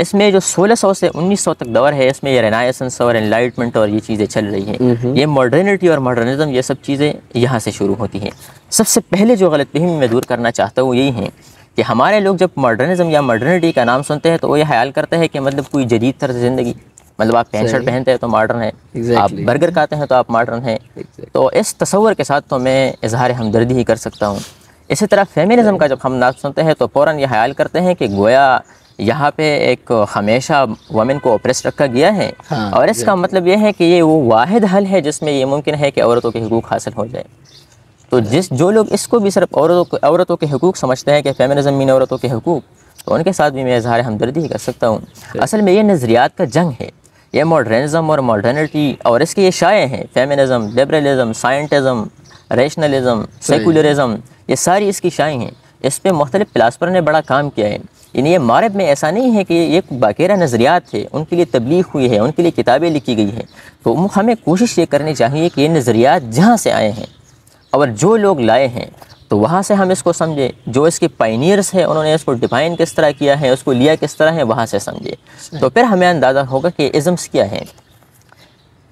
इसमें जो 1600 से 1900 तक दौर है इसमें ये रेनाइसेंस और एनलाइटमेंट और ये चीज़ें चल रही हैं हम्म। ये मॉडर्निटी और मॉडर्निज्म ये सब चीज़ें यहाँ से शुरू होती हैं सबसे पहले जो गलत फहमी मैं दूर करना चाहता हूँ यही है कि हमारे लोग जब मॉडर्निज्म या मॉडर्निटी का नाम सुनते हैं तो वो ये ख्याल करते हैं कि मतलब कोई जदीद तरह ज़िंदगी मतलब आप पेंट शर्ट पहनते हैं तो मॉडर्न है exactly. आप बर्गर खाते हैं तो आप मॉडर्न हैं exactly. तो इस तस्वर के साथ तो मैं इजहार हमदर्दी ही कर सकता हूँ इसी तरह फेमिनिज़म का जब हम नाच सुनते हैं तो फ़ौर ये ख्याल करते हैं कि गोया यहाँ पे एक हमेशा वमेन को ऑप्रेस रखा गया है हाँ, और इसका मतलब यह है कि ये वो वाहिद हल है जिसमें ये मुमकिन है कि औरतों के हकूक़ हासिल हो जाए तो जिस जो लोग इसको भी सिर्फ औरतों औरतों के हकूक़ समझते हैं कि फेमिनिज्म मीन औरतों के हकूक़ तो उनके साथ भी मैं इजहार हमदर्दी ही कर सकता हूँ असल में ये नज़रियात का जंग है ये मॉडर्निज़म और मॉडर्निटी और इसके ये शाये हैं feminism liberalism scientism rationalism secularism ये सारी इसकी शाये हैं इस पर मुख्तलिफ़ फिलासफ़र ने बड़ा काम किया है इन ये मारब में ऐसा नहीं है कि ये बाकेरा नज़रियात थे उनके लिए तबलीग हुई है उनके लिए किताबें लिखी गई हैं तो हमें कोशिश ये करनी चाहिए कि ये नज़रियात जहाँ से आए हैं और जो लोग लाए हैं तो वहाँ से हम इसको समझे जो इसके पाइनियर्स हैं उन्होंने इसको डिफाइन किस तरह किया है उसको लिया किस तरह है वहाँ से समझे तो फिर हमें अंदाज़ा होगा कि इज़म्स क्या हैं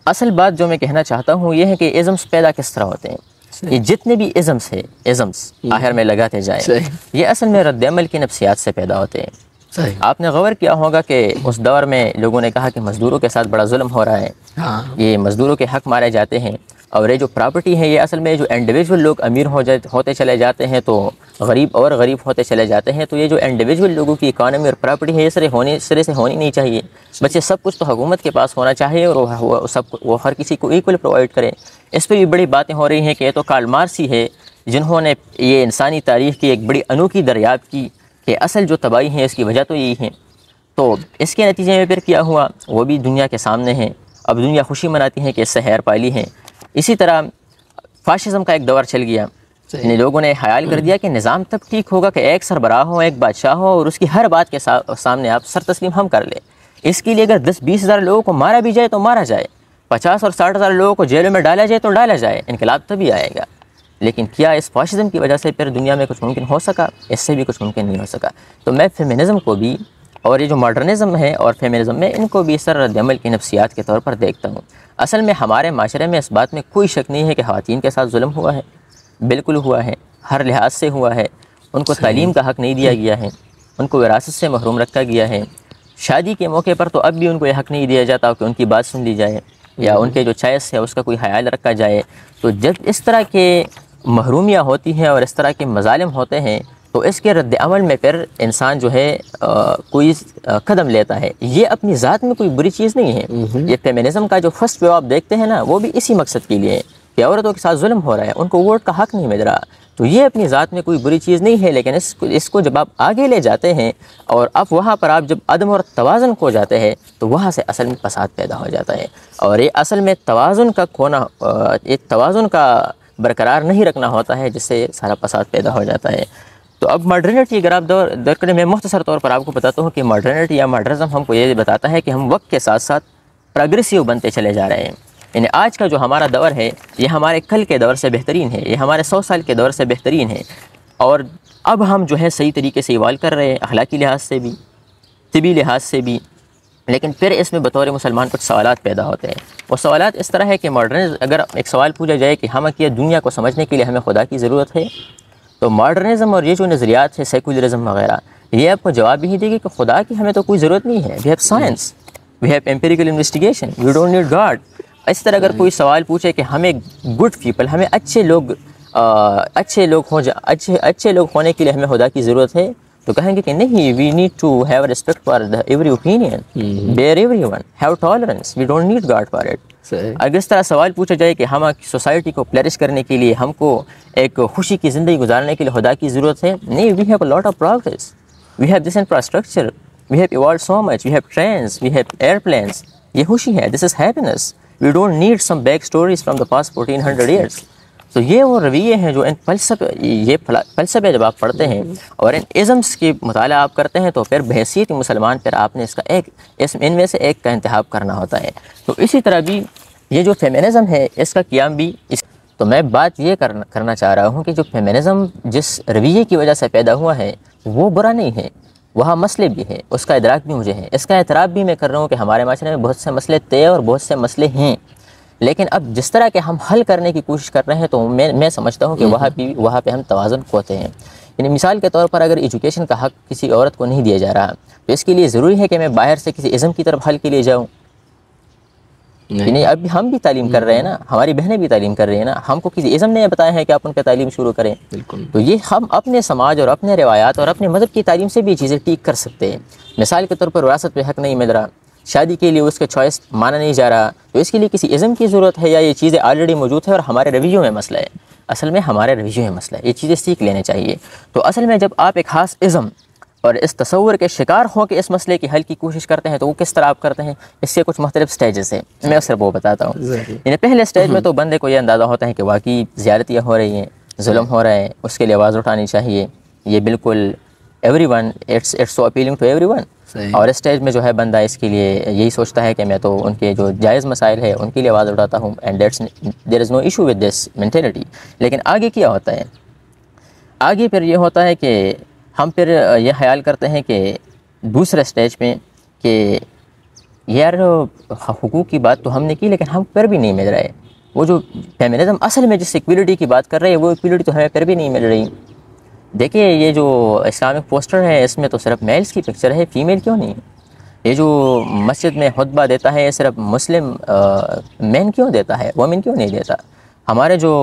असल बात जो मैं कहना चाहता हूँ ये है कि इज़म्स पैदा किस तरह होते हैं ये जितने भी इज़म्स है इज़म्स आहिर में लगाते जाए ये असल में रद्दमल की नफसियात से पैदा होते हैं आपने गौर किया होगा कि उस दौर में लोगों ने कहा कि मज़दूरों के साथ बड़ा जुल्म हो रहा है हाँ। ये मज़दूरों के हक मारे जाते हैं और ये जो प्रॉपर्टी है ये असल में जो इंडिविजुअल लोग अमीर हो जाते होते चले जाते हैं तो गरीब और गरीब होते चले जाते हैं तो ये जो इंडिविजुअल लोगों की इकानमी और प्रॉपर्टी है ये सर होने सिरे से होनी नहीं चाहिए बच्चे सब कुछ तो हुकूमत के पास होना चाहिए और वो सब वो हर किसी को इक्वल प्रोवाइड करें इस पर भी बड़ी बातें हो रही हैं कि ये तो मार्स ही है जिन्होंने ये इंसानी तारीख की एक बड़ी अनोखी दरियाब की कि असल जो तबाही है इसकी वजह तो यही है तो इसके नतीजे में फिर क्या हुआ वो भी दुनिया के सामने है अब दुनिया खुशी मनाती है कि इससे हैर पाली है इसी तरह फाशिज़म का एक दौर चल गया यानी लोगों ने ख्याल कर हम्म। दिया कि निज़ाम तब ठीक होगा कि एक सरबराह हो एक बादशाह हो और उसकी हर बात के सा, सामने आप सर तस्लीम हम कर ले इसके लिए अगर दस बीस हज़ार लोगों को मारा भी जाए तो मारा जाए पचास और साठ हज़ार लोगों को जेलों में डाला जाए तो डाला जाए इनकलाब तभी आएगा लेकिन क्या इस फाशिज़म की वजह से फिर दुनिया में कुछ मुमकिन हो सका इससे भी कुछ मुमकिन नहीं हो सका तो मैं फेमिनिज़म को भी और ये जो मॉडर्निज़म है और फेमिनिज़म में इनको भी सर रद्दमल की नफसियात के तौर पर देखता हूँ असल में हमारे माशरे में इस बात में कोई शक नहीं है कि खातन के साथ जुल्म हुआ है बिल्कुल हुआ है हर लिहाज से हुआ है उनको तालीम का हक़ नहीं दिया गया है उनको विरासत से महरूम रखा गया है शादी के मौके पर तो अब भी उनको यह हक़ नहीं दिया जाता कि उनकी बात सुन ली जाए या हम्म। उनके जो चॉइस है उसका कोई ख्याल रखा जाए तो जब इस तरह के महरूमियाँ होती हैं और इस तरह के मजालम होते हैं तो इसके रद्द अमल में फिर इंसान जो है आ, कोई कदम लेता है ये अपनी ज़ात में कोई बुरी चीज़ नहीं है हम्म हम्म। ये फेमिनिज़म का जो फर्स्ट वे आप देखते हैं ना वो भी इसी मकसद के लिए है कि औरतों के साथ जुल्म हो रहा है उनको वोट का हक नहीं मिल रहा तो ये अपनी ज़ात में कोई बुरी चीज़ नहीं है लेकिन इसको इसको जब आप आगे ले जाते हैं और अब वहाँ पर आप जब अदम और तोज़न खो जाते हैं तो वहाँ से असल में फसाद पैदा हो जाता है और ये असल में तोज़ुन का खोना एक तोज़ुन का बरकरार नहीं रखना होता है जिससे सारा फसाद पैदा हो जाता है तो अब मॉडर्निटी अगर आप दौर दर करें मैं मुख्तर तौर पर आपको बताता हूँ कि मॉडर्निटी या मॉडर्निज्म हमको ये बताता है कि हम वक्त के साथ साथ प्रोग्रेसिव बनते चले जा रहे हैं यानी आज का जो हमारा दौर है ये हमारे कल के दौर से बेहतरीन है ये हमारे सौ साल के दौर से बेहतरीन है और अब हम जो है सही तरीके से इवाल कर रहे हैं अखलाकी लिहाज से भी तबी लिहाज से भी लेकिन फिर इसमें बतौर मुसलमान कुछ सवाल पैदा होते हैं वो सवाल इस तरह है कि मॉडर्न अगर एक सवाल पूछा जाए कि हम क्या दुनिया को समझने के लिए हमें खुदा की ज़रूरत है तो मॉडर्निज़म और ये जो नज़रियात है सेकुलरिज़म वगैरह ये आपको जवाब यही देगी कि खुदा की हमें तो कोई ज़रूरत नहीं है we have science we have empirical investigation we don't need God इस तरह अगर कोई सवाल पूछे कि हमें गुड पीपल हमें अच्छे लोग आ, अच्छे लोग हो जा अच्छे अच्छे लोग होने के लिए हमें खुदा की ज़रूरत है तो कहेंगे कि नहीं we need to have respect for every opinion bear everyone have tolerance we don't need God for it अगर इस तरह सवाल पूछा जाए कि हम सोसाइटी को फ्लरिश करने के लिए हमको एक खुशी की ज़िंदगी गुजारने के लिए खुदा की ज़रूरत है नहीं we have lot of progress we have this infrastructure we have evolve so much we have train we have airplanes ये खुशी है this is happiness we don't need some back stories from the past fourteen hundred years तो ये वो रवैये हैं जो इन फलसफे ये फलसफे जब आप पढ़ते हैं और इन इज़म्स की मताल आप करते हैं तो फिर बहसीत मुसलमान पर आपने इसका एक इस इनमें से एक का इंतब करना होता है तो इसी तरह भी ये जो फेमिनिज़म है इसका क्याम भी इस तो मैं बात ये करना करना चाह रहा हूँ कि जो फेमिनिज़म जिस रवैये की वजह से पैदा हुआ है वो बुरा नहीं है वहाँ मसले भी हैं उसका इदराक भी मुझे है इसका एतराब भी मैं कर रहा हूँ कि हमारे माशरे में बहुत से मसले तय और बहुत से मसले हैं लेकिन अब जिस तरह के हम हल करने की कोशिश कर रहे हैं तो मैं मैं समझता हूँ कि हम्म, वहाँ हम्म। भी वहाँ पर हम तोज़न खोते हैं यानी मिसाल के तौर पर अगर एजुकेशन का हक किसी औरत को नहीं दिया जा रहा तो इसके लिए ज़रूरी है कि मैं बाहर से किसी इज़म की तरफ हल के लिए जाऊँ यानी अब हम भी तालीम कर रहे हैं ना हम्म। हमारी बहनें भी तालीम कर रही हैं ना हमको किसी इज़म ने बताया है कि आप उन पर तालीम शुरू करें तो ये हम अपने समाज और अपने रवायात और अपने मज़हब की तालीम से भी चीज़ें ठीक कर सकते हैं मिसाल के तौर पर वरासत पर हक नहीं मिल रहा शादी के लिए उसका चॉइस माना नहीं जा रहा तो इसके लिए किसी इज़म की ज़रूरत है या ये चीज़ें ऑलरेडी मौजूद है और हमारे रवैयों में मसला है असल में हमारे रवैयों में मसला है ये चीज़ें सीख लेने चाहिए तो असल में जब आप एक ख़ास इज़म और इस तस्वर के शिकार हों के इस मसले की हल की कोशिश करते हैं तो वो किस तरह आप करते हैं इसके कुछ मुख्तलिफ स्टेजेस हैं मैं सिर्फ वो बताता हूँ इन्हें पहले स्टेज में हम्म। तो बंदे को ये अंदाज़ा होता है कि वाकई ज्यादतियाँ हो रही हैं जुल्म हो रहे हैं उसके लिए आवाज़ उठानी चाहिए ये बिल्कुल everyone it's it's so appealing to everyone और इस स्टेज में जो है बंदा इसके लिए यही सोचता है कि मैं तो उनके जो जायज़ मसाइल है उनके लिए आवाज़ उठाता हूँ and that's there is no issue with this mentality लेकिन आगे क्या होता है आगे फिर ये होता है कि हम फिर ये ख्याल करते हैं कि दूसरे स्टेज में कि यार हकूक़ की बात तो हमने की लेकिन हम पर भी नहीं मिल रहे वो जो फेमिनिज्म असल में जिस इक्वलिटी की बात कर रहे हैं वो इक्वलिटी तो हमें पर भी नहीं मिल रही देखिए ये जो इस्लामिक पोस्टर है इसमें तो सिर्फ मेल्स की पिक्चर है फीमेल क्यों नहीं ये जो मस्जिद में खुतबा देता है ये सिर्फ मुस्लिम मैन क्यों देता है वमेन क्यों नहीं देता हमारे जो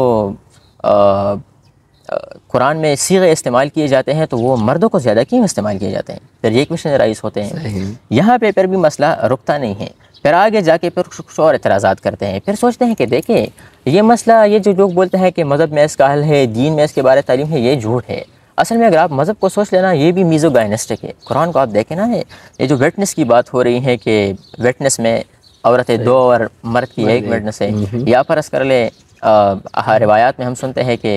कुरान में सीगे इस्तेमाल किए जाते हैं तो वो मर्दों को ज़्यादा क्यों इस्तेमाल किए जाते हैं फिर ये क्वेश्चन राइज होते हैं यहाँ पे फिर भी मसला रुकता नहीं है फिर आगे जाके फिर कुछ और एतराज़ा करते हैं फिर सोचते हैं कि देखिए ये मसला ये जो लोग बोलते हैं कि मज़हब में इसका हल है दीन में इसके बारे तालीम है ये झूठ है असल में अगर आप मज़हब को सोच लेना ये भी मीज़ो गाइनस्टिक है कुरान को आप देखें ना ये जो वेटनेस की बात हो रही है कि वेटनेस में औरतें दो और मर्द की एक वेटनेस है या फर्ज कर ले रवायात में हम सुनते हैं कि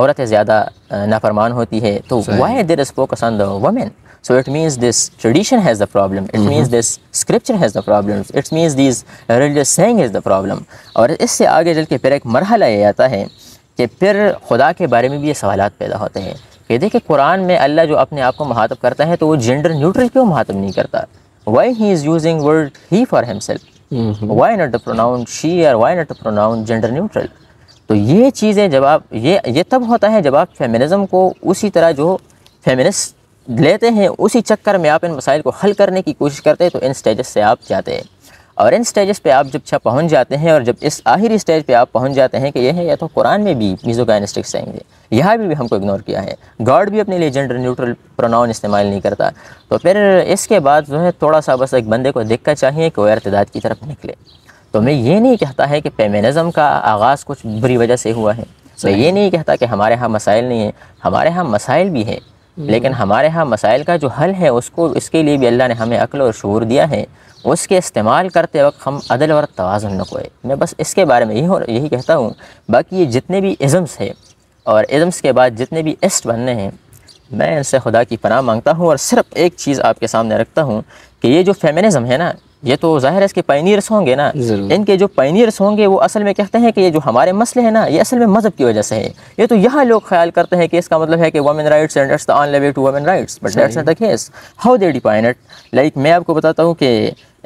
औरतें ज़्यादा नाफरमान होती है तो why there is focus on the women So it means this tradition has the problem. It mm -hmm. means this scripture has the problems. It means these religious saying is the problem. और इससे आगे चल के फिर एक मरहला ये आता है कि फिर खुदा के बारे में भी ये सवाल पैदा होते हैं कि देखिए कुरान में अल्लाह जो अपने आप को महातब करता है तो वो जेंडर न्यूट्रल क्यों महातब नहीं करता why he is using word he for himself why not pronoun she और why not pronoun gender neutral तो ये चीज़ें जब आप ये ये तब होता है जब आप फेमिनिज़म को उसी तरह जो फेमिनिस्ट लेते हैं उसी चक्कर में आप इन मसाइल को हल करने की कोशिश करते हैं तो इन स्टेजेस से आप जाते हैं और इन स्टेजेस पे आप जब छा पहुंच जाते हैं और जब इस आखिरी स्टेज पे आप पहुंच जाते हैं कि यह है या तो कुरान में भी मीज़ो गाइनस्टिक्स आएंगे यहाँ भी, भी हमको इग्नोर किया है गॉड भी अपने लिए जेंडर न्यूट्रल प्रोनाउन इस्तेमाल नहीं करता तो फिर इसके बाद जो है थोड़ा सा बस एक बंदे को दिक्कत चाहिए कि वह इरतदाद की तरफ निकले तो मैं ये नहीं कहता है कि पेमेनज़म का आगाज़ कुछ बुरी वजह से हुआ है मैं ये नहीं कहता कि हमारे यहाँ मसाइल नहीं है हमारे यहाँ मसाइल भी हैं हम्म। लेकिन हमारे यहाँ मसाइल का जो हल है उसको इसके लिए भी अल्लाह ने हमें अक्ल और शूर दिया है उसके इस्तेमाल करते वक्त हम अदल और तोज़ुन न खोए मैं बस इसके बारे में यही हो यही कहता हूँ बाकी ये जितने भी इज़म्स है और इज़म्स के बाद जितने भी इस्ट बनने हैं मैं इनसे खुदा की पनाह मांगता हूँ और सिर्फ़ एक चीज़ आपके सामने रखता हूँ कि ये जो फेमिनिज़म है ना ये तो जाहिर है इसके पाइनियर्स होंगे ना इनके जो पाइनियर्स होंगे वो असल में कहते हैं कि ये जो हमारे मसले हैं ना ये असल में मज़हब की वजह से है ये तो यहाँ लोग ख्याल करते हैं कि इसका मतलब है कि women rights and it's the on level to women rights but that's not the case how they define it like मैं आपको बताता हूँ कि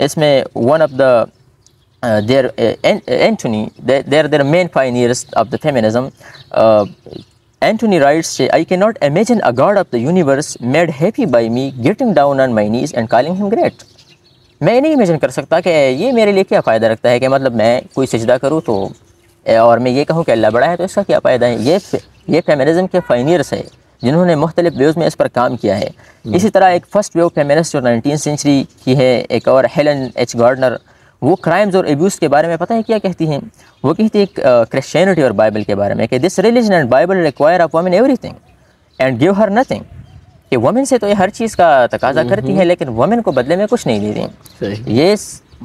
इसमें one of the their Anthony there there main pioneers of the feminism rights say I can not imagine a God of the universe made happy by me getting down on my knees and calling him great मैं नहीं imagine कर सकता कि ये मेरे लिए क्या फ़ायदा रखता है कि मतलब मैं कोई सजदा करूँ तो और मैं ये कहूँ कि अल्लाह बड़ा है तो इसका क्या फ़ायदा है ये ये फेमिनिज़म के फाइनियर्स है जिन्होंने मुख्तलि व्यूज़ में इस पर काम किया है हम्म। इसी तरह एक फ़र्स्ट वेव फेमिनिस्ट जो नाइनटीन सेंचुरी की है एक और हेलन एच गार्डनर वो क्राइम्स और एब्यूज़ के बारे में पता है क्या कहती हैं वो कहती है क्रिश्चियनिटी और बाइबल के बारे में कि this religion and Bible require up everything and give her nothing कि वमेन से तो ये हर चीज़ का तकाजा हम्म, करती है हम्म। लेकिन वमेन को बदले में कुछ नहीं दे रही ये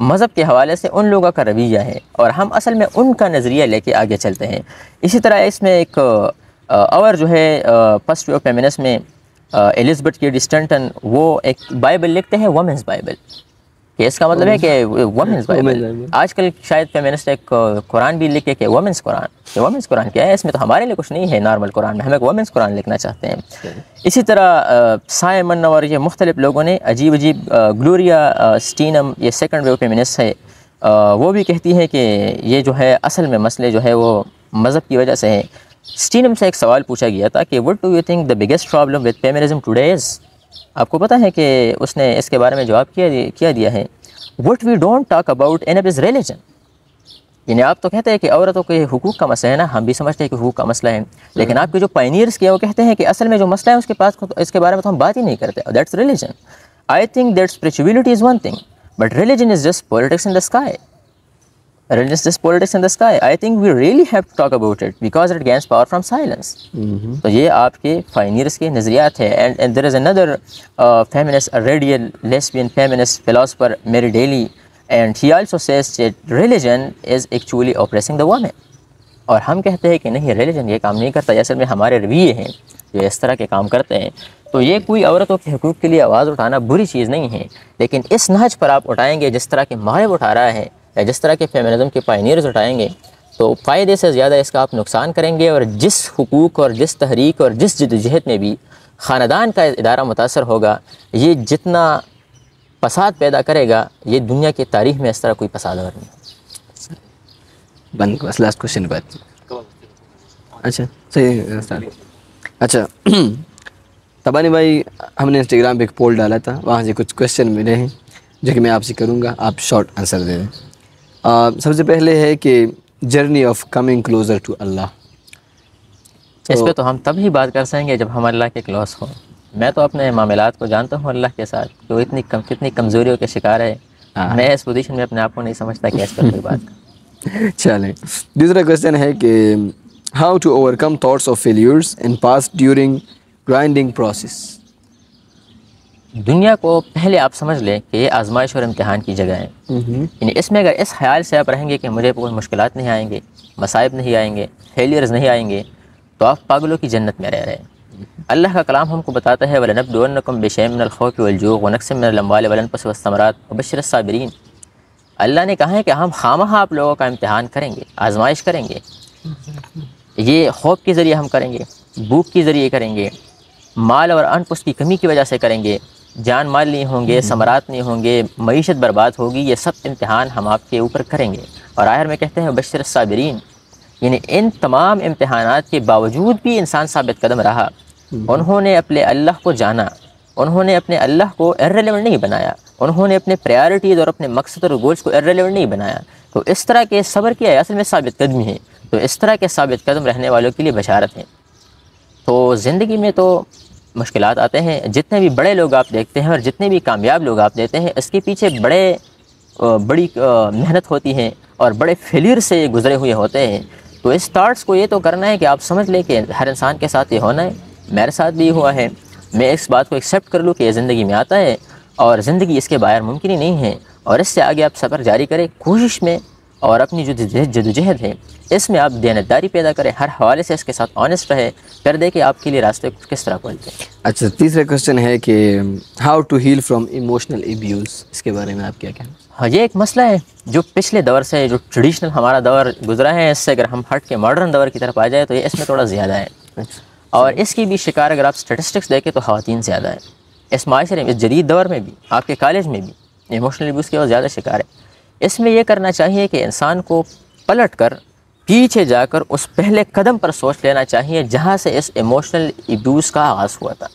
मज़हब के हवाले से उन लोगों का रवैया है और हम असल में उनका नज़रिया लेके आगे चलते हैं इसी तरह इसमें एक और जो है फर्स्ट वे ऑफ फेमिनस में एलिजबेथ की डिस्टेंटन वो एक बाइबल लिखते हैं वमेंस बाइबल कि इसका मतलब है कि वुमेंस बाइबल आजकल शायद फेमिनिस्ट एक कुरान uh, भी लिखे कि वुमेंस कुरान कि वुमेंस कुरान क्या है इसमें तो हमारे लिए कुछ नहीं है नॉर्मल कुरान में हम एक वुमेंस कुरान लिखना चाहते हैं इसी तरह सायमन uh, और ये मुख्तलिफ लोगों ने अजीब अजीब ग्लोरिया uh, स्टीनम ये सेकेंड वेव फेमिनिस्ट है वो भी कहती है कि ये जो है असल में मसले जो है वो मज़हब की वजह से है स्टीनम से एक सवाल पूछा गया था कि what do you think the biggest problem with feminism today is आपको पता है कि उसने इसके बारे में जवाब किया किया दिया है what we don't talk about an is religion यानी आप तो कहते हैं कि औरतों के हकूक़ का मसला है ना हम भी समझते हैं कि हकूक़ का मसला है लेकिन हम्म। आपके जो पाइनियर्स के वो कहते हैं कि असल में जो मसला है उसके पास को तो इसके बारे में तो हम बात ही नहीं करते that's religion I think that spirituality is one thing but religion is just politics in the sky relentless politics in the sky i think we really have to talk about it because it gains power from silence mm-hmm. तो ये आपके फाइनियर्स के नज़रियात है and and there is another feminist radical lesbian feminist philosopher Mary Daly and he also says that religion is actually oppressing the women और हम कहते हैं कि नहीं रिलीजन ये काम नहीं करता असल में हमारे रवैये हैं जो इस तरह के काम करते हैं तो ये कोई औरतों के हकूक़ के लिए आवाज़ उठाना बुरी चीज़ नहीं है लेकिन इस नहज पर आप उठाएंगे जिस तरह के मारे उठा रहा है या जिस तरह के फेमिनिज़म के पाइनियर्स उठाएंगे तो फ़ायदे से ज़्यादा इसका आप नुकसान करेंगे और जिस हकूक़ और जिस तहरीक और जिस जदोजहद में भी ख़ानदान का इदारा मुतासर होगा ये जितना फसाद पैदा करेगा ये दुनिया की तारीख में इस तरह कोई फसाद और नहीं बस लास्ट क्वेश्चन बात अच्छा सही अच्छा तबानी भाई हमने इंस्टाग्राम पे एक पोल डाला था वहाँ से कुछ क्वेश्चन मिले हैं जो कि मैं आपसे करूँगा आप शॉर्ट आंसर दे दें सबसे पहले है कि journey of coming closer to अल्लाह इस तो पर तो हम तब ही बात कर सकेंगे जब हम अल्लाह के क्लोज हों मैं तो अपने मामलात को जानता हूँ अल्लाह के साथ जो इतनी कम कितनी कमज़ोरियों के शिकार है हाँ। मैं इस पोजीशन में अपने आप को नहीं समझता कि इस पर कोई बात चलें दूसरा क्वेश्चन है कि how to overcome thoughts of failures in pass during grinding process दुनिया को पहले आप समझ लें कि ये आजमाइश और इम्तहान की जगह है यानी इसमें अगर इस ख्याल से आप रहेंगे कि मुझे कोई मुश्किल नहीं आएंगे मसाइब नहीं आएंगे फेलियर्स नहीं आएंगे तो आप पागलों की जन्नत में रह रहे हैं अल्लाह का कलाम हमको बताता है वलनबम बेशमनखौफ वलजू वनक्स वलन पसमरात बशर साबरीन अल्लाह ने कहा है कि हम खाम आप लोगों का इम्तहान करेंगे आजमाइश करेंगे ये खौफ के ज़रिए हम करेंगे भूख के ज़रिए करेंगे माल और अनपुस की कमी की वजह से करेंगे जान माल नहीं होंगे हम्म। समरात नहीं होंगे मीशत बर्बाद होगी ये सब इम्तहान हम आपके ऊपर करेंगे और आखिर में कहते हैं बशर साबरीन यानी इन तमाम इम्तहान के बावजूद भी इंसान साबित कदम रहा हम्म। उन्होंने अपने अल्लाह को जाना उन्होंने अपने अल्लाह को इरेलीवेंट नहीं बनाया उन्होंने अपने प्रायोरिटीज़ और अपने मकसद और गोल्स को इरेलीवेंट नहीं बनाया तो इस तरह के सबर की असल में साबित कदमी है तो इस तरह के साबित कदम रहने वालों के लिए बशारत हैं तो ज़िंदगी में तो मुश्किल आते हैं जितने भी बड़े लोग आप देखते हैं और जितने भी कामयाब लोग आप देखते हैं इसके पीछे बड़े बड़ी मेहनत होती है और बड़े फेलियर से गुजरे हुए होते हैं तो इस थाट्स को ये तो करना है कि आप समझ लें कि हर इंसान के साथ ये होना है मेरे साथ भी हुआ है मैं इस बात को एक्सेप्ट कर लूँ कि ये ज़िंदगी में आता है और ज़िंदगी इसके बाहर मुमकिन ही नहीं है और इससे आगे आप सफ़र जारी करें कोशिश में और अपनी जो जदोजहद है इसमें आप दयानतदारी पैदा करें हर हवाले से इसके साथ ऑनेस्ट रहे कर दे कि आपके लिए रास्ते किस तरह खोलते हैं अच्छा तीसरा क्वेश्चन है कि how to heal from emotional abuse इसके बारे में आप क्या कहना हाँ ये एक मसला है जो पिछले दौर से जो ट्रेडिशनल हमारा दौर गुजरा है इससे अगर हम हट के मॉडर्न दौर की तरफ आ जाए तो ये इसमें थोड़ा ज़्यादा है अच्छा। और इसकी भी शिकार अगर आप स्टेटिस्टिक्स देखें तो खातन ज़्यादा है इस माशरे में इस जदीद दौर में भी आपके कॉलेज में भी इमोशनल एब्यूज़ के और ज़्यादा शिकार है इसमें यह करना चाहिए कि इंसान को पलट कर पीछे जाकर उस पहले कदम पर सोच लेना चाहिए जहाँ से इस इमोशनल एब्यूज़ का आगाज़ हुआ था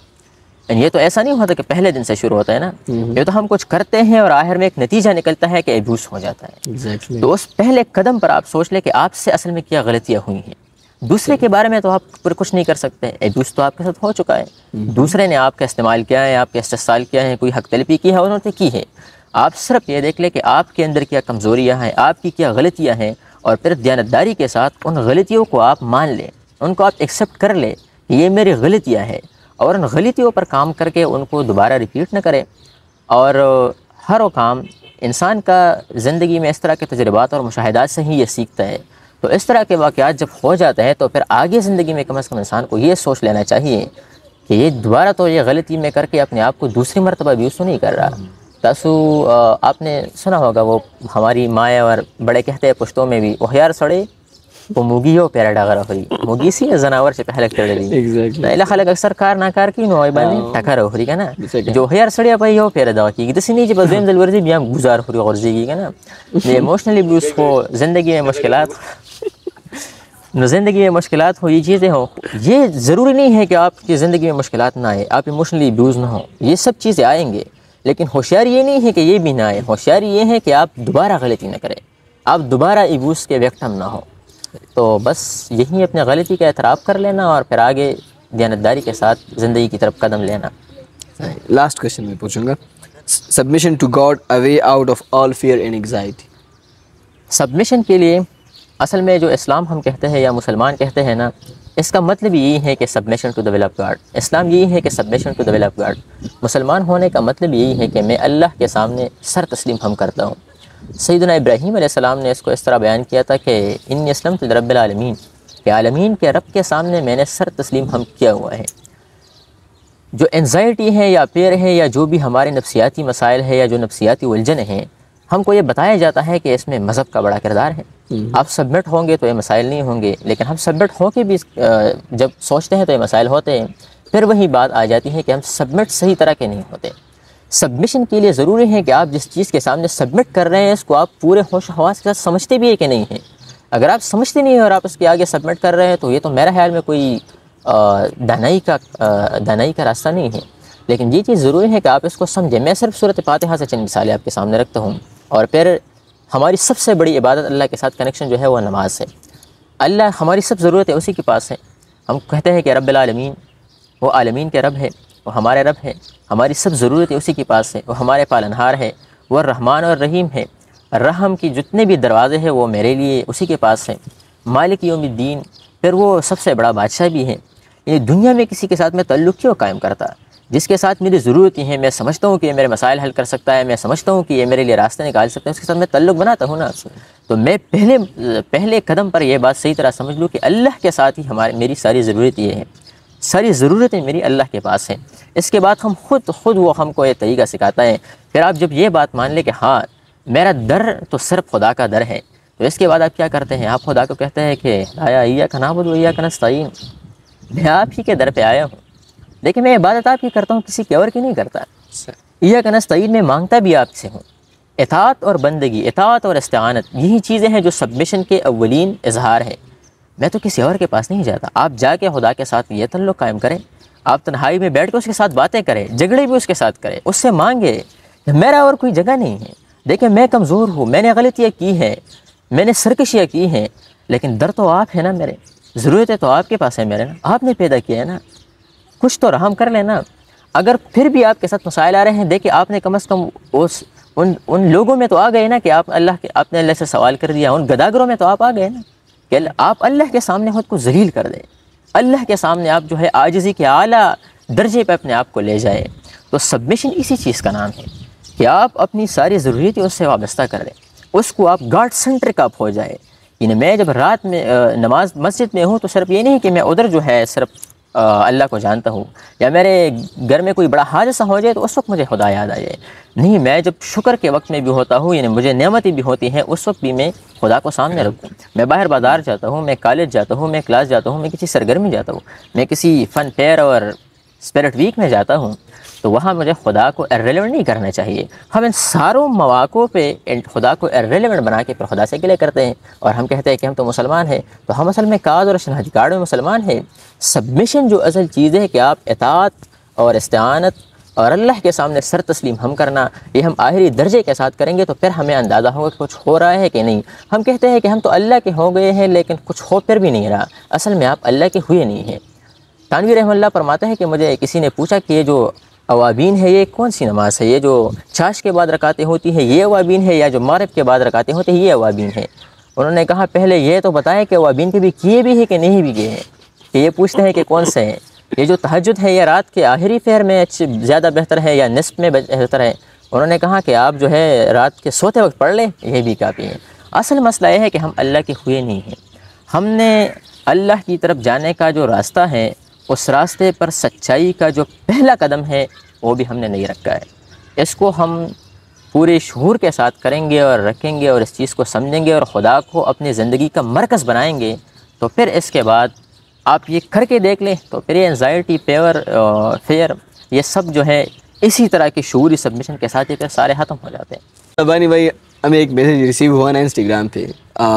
ये तो ऐसा नहीं होता कि पहले दिन से शुरू होता है ना हम्म। ये तो हम कुछ करते हैं और आखिर में एक नतीजा निकलता है कि एब्यूज़ हो जाता है exactly. तो उस पहले कदम पर आप सोच लें कि आपसे असल में क्या गलतियाँ हुई हैं दूसरे के बारे में तो आप पर कुछ नहीं कर सकते एब्यूज़ तो आपके साथ हो चुका है हम्म। दूसरे ने आपका इस्तेमाल किया है आपके इस्तेमाल किया है कोई हक तलफी की है उन्होंने की है आप सिर्फ ये देख लें कि आपके अंदर क्या कमज़ोरियाँ हैं आपकी क्या गलतियाँ हैं और फिर दयानतदारी के साथ उन गलतियों को आप मान लें उनको आप एक्सेप्ट कर लें ये मेरी गलतियाँ हैं और उन गलतियों पर काम करके उनको दोबारा रिपीट न करें और हर वो काम इंसान का ज़िंदगी में इस तरह के तजर्बात और मुशाहदात से ही ये सीखता है तो इस तरह के वाक़ जब हो जाते हैं तो फिर आगे ज़िंदगी में कम अज़ कम इंसान को ये सोच लेना चाहिए कि ये दोबारा तो ये गलती में करके अपने आप को दूसरी मरतबा भी नहीं कर रहा तासु आपने सुना होगा वो हमारी माएँ और बड़े कहते हैं पुश्तों में भी यार सड़े वो हो प्यारा डागरा रही मुगी सी जनावर से पहले चढ़ रही exactly. ना खलक अक्सर कार ना कार की नो आई टकर हो रही है ना जो यार सड़िया भाई हो प्यारा दावा की दसी नीचे बस बेम जलवर्जी भी हम गुजार रही और जीगी का ना ये इमोशनली ब्लूज को जिंदगी में मुश्किल ज़िंदगी में मुश्किल हो ये चीज़ें हों ये ज़रूरी नहीं है कि आपकी ज़िंदगी में मुश्किल ना आए आप इमोशनली ब्यूज़ ना हो ये सब चीज़ें आएंगे लेकिन होशियार ये नहीं है कि ये भी ना आए होशियार ये है कि आप दोबारा गलती ना करें आप दोबारा इबूस के विक्टम ना हो तो बस यही अपने गलती का एतराफ़ कर लेना और फिर आगे दयानतदारी के साथ ज़िंदगी की तरफ कदम लेना लास्ट क्वेश्चन मैं पूछूंगा submission to God away out of all fear and anxiety submission के लिए असल में जो इस्लाम हम कहते हैं या मुसलमान कहते हैं ना इसका मतलब यही है कि submission to the will of God इस्लाम यही है कि submission to the will of God मुसलमान होने का मतलब यही है कि मैं अल्लाह के सामने सर तस्लीम हम करता हूँ सईदना इब्राहीम ने इसको इस तरह बयान किया था कि इन इस्लम तो रबालमीन के आलमीन के रब के सामने मैंने सर तस्लीम हम किया हुआ है जो एनजाइटी है या पेड़ है या जो भी हमारे नफसियाती मसाइल है या जो नफसियाती उलझन हैं हमको ये बताया जाता है कि इसमें मज़हब का बड़ा किरदार है हम्म। आप सबमिट होंगे तो ये मसाइल नहीं होंगे लेकिन हम सबमिट के भी जब सोचते हैं तो ये मसाइल होते हैं फिर वही बात आ जाती है कि हम सबमिट सही तरह के नहीं होते सबमिशन के लिए ज़रूरी है कि आप जिस चीज़ के सामने सबमिट कर रहे हैं इसको आप पूरे होश हवास के साथ समझते भी है कि नहीं है अगर आप समझते नहीं हैं और आप उसके आगे सबमिट कर रहे हैं तो ये तो मेरे ख्याल में कोई दानाई का दानाई का रास्ता नहीं है लेकिन ये चीज़ ज़रूरी है कि आप इसको समझें मैं सिर्फ सूरत फातहा से चंद मिसालें आपके सामने रखता हूँ और फिर हमारी सबसे बड़ी इबादत अल्लाह के साथ कनेक्शन जो है वह नमाज है अल्लाह हमारी सब ज़रूरतें उसी के पास हैं हम कहते हैं कि रबालमीन वो आलमीन के रब है वो हमारे रब है हमारी सब ज़रूरतें उसी के पास है वो हमारे पालनहार है वह रहमान और रहीम है रहम की जितने भी दरवाज़े हैं वो मेरे लिए उसी के पास हैं मालिक दीन फिर वो सबसे बड़ा बादशाह भी है ये दुनिया में किसी के साथ मैं तल्लु क्यों कायम करता जिसके साथ मेरी ज़रूरतें हैं मैं समझता हूँ कि ये मेरे मसाइल हल कर सकता है मैं समझता हूँ कि ये मेरे लिए रास्ते निकाल सकता है उसके साथ मैं तल्लुक बनाता हूँ ना तो मैं पहले पहले कदम पर यह बात सही तरह समझ लूँ कि अल्लाह के साथ ही हमारे मेरी सारी ज़रूरत ये है सारी ज़रूरतें मेरी अल्लाह के पास हैं इसके बाद हम खुद खुद वो हमको ये तरीका सिखाता है फिर आप जब ये बात मान लें कि हाँ मेरा दर तो सिर्फ खुदा का दर है तो इसके बाद आप क्या करते हैं आप खुदा को कहते हैं कि आया या कना बदो या कनस्तीन मैं आप ही के दर पे आया हूँ लेकिन मैं इबादत आपकी करता हूँ किसी के और की नहीं करता यह कनस्तईन में मांगता भी आपसे हूँ एतात और बंदगी एतात और इस्तानत यही चीज़ें हैं जो सबमिशन के अवलिन इजहार है मैं तो किसी और के पास नहीं जाता आप जाके खुदा के साथ ये तल्लुक़ कायम करें आप तन्हाई में बैठ के उसके साथ बातें करें झगड़े भी उसके साथ करें उससे मांगे मेरा और कोई जगह नहीं है देखें मैं कमज़ोर हूँ मैंने गलतियाँ की हैं मैंने सरकशियाँ की हैं लेकिन दर तो आप हैं ना मेरे ज़रूरतें तो आपके पास है मेरे ना आपने पैदा किया है ना कुछ तो रहम कर लेना अगर फिर भी आपके साथ मसाइल आ रहे हैं देखिए आपने कम अज़ कम उस उन उन लोगों में तो आ गए ना कि आप अल्लाह के आपने अल्लाह से सवाल कर दिया उन गदागरों में तो आप आ गए ना कि आप अल्लाह के सामने खुद को जलील कर दें अल्लाह के सामने आप जो है आजज़ी के आला दर्जे पर अपने आप को ले जाए तो सबमिशन इसी चीज़ का नाम है कि आप अपनी सारी ज़रूरतें उससे वाबस्ता कर दें उसको आप गार्ड सेंटर का हो जाए यानी मैं जब रात में नमाज मस्जिद में हूँ तो सिर्फ ये नहीं कि मैं उधर जो है सिर्फ अल्लाह को जानता हूँ या मेरे घर में कोई बड़ा हादसा हो जाए तो उस वक्त मुझे खुदा याद आ जाए नहीं मैं जब शुक्र के वक्त में भी होता हूँ यानी मुझे नेमतें भी होती हैं उस वक्त भी मैं खुदा को सामने रखता हूँ मैं बाहर बाजार जाता हूँ मैं कॉलेज जाता हूँ मैं क्लास जाता हूँ मैं किसी सरगर्मी जाता हूँ मैं किसी फ़न फेयर और स्पिरिट वीक में जाता हूँ तो वहाँ मुझे खुदा को एरेलीवेंट नहीं करना चाहिए हम इन सारों मौाक़ों पर खुदा को एरेलीवेंट बना के फिर खुदा से गिले करते हैं और हम कहते हैं कि हम तो मुसलमान हैं तो हम असल में काज और शनहजगाड़ में मुसलमान हैं सबमिशन जो असल चीज़ है कि आप एतात और इस्तानत और अल्लाह के सामने सर तस्लीम हम करना ये हम आहरी दर्जे के साथ करेंगे तो फिर हमें अंदाज़ा होगा कि कुछ हो रहा है कि नहीं हम कहते हैं कि हम तो अल्लाह के हो गए हैं लेकिन कुछ हो फिर भी नहीं रहा असल में आप अल्लाह के हुए नहीं हैं तानवी रहमल्ला फरमाते हैं कि मुझे किसी ने पूछा कि ये जो अवाबीन है ये कौन सी नमाज है ये जो छाछ के बाद रकातें होती है ये अवाबीन है या जो मारब के बाद रकातें होते हैं ये अवाबीन है उन्होंने कहा पहले ये तो बताया कि अवाबीन के भी किए भी हैं कि नहीं भी किए हैं कि ये पूछते हैं कि कौन से हैं ये जो तहजद है यह रात के आखिरी फेर में ज़्यादा बेहतर है या नस्ब में बेहतर है उन्होंने कहा कि आप जो है रात के सोते वक्त पढ़ लें यह भी काफ़ी है असल मसला यह है कि हम अल्लाह के हुए नहीं हैं हमने अल्लाह की तरफ जाने का जो रास्ता है उस रास्ते पर सच्चाई का जो पहला कदम है वो भी हमने नहीं रखा है इसको हम पूरे शहूर के साथ करेंगे और रखेंगे और इस चीज़ को समझेंगे और ख़ुदा को अपनी ज़िंदगी का मरकज़ बनाएंगे तो फिर इसके बाद आप ये करके देख लें तो फिर ये एनजाइटी पेवर फेयर ये सब जो है इसी तरह के शूरी सबमिशन के साथ ही फिर सारे ख़त्म हो जाते हैं रबानी भाई हमें एक मैसेज रिसीव हुआ ना इंस्टाग्राम पे आ,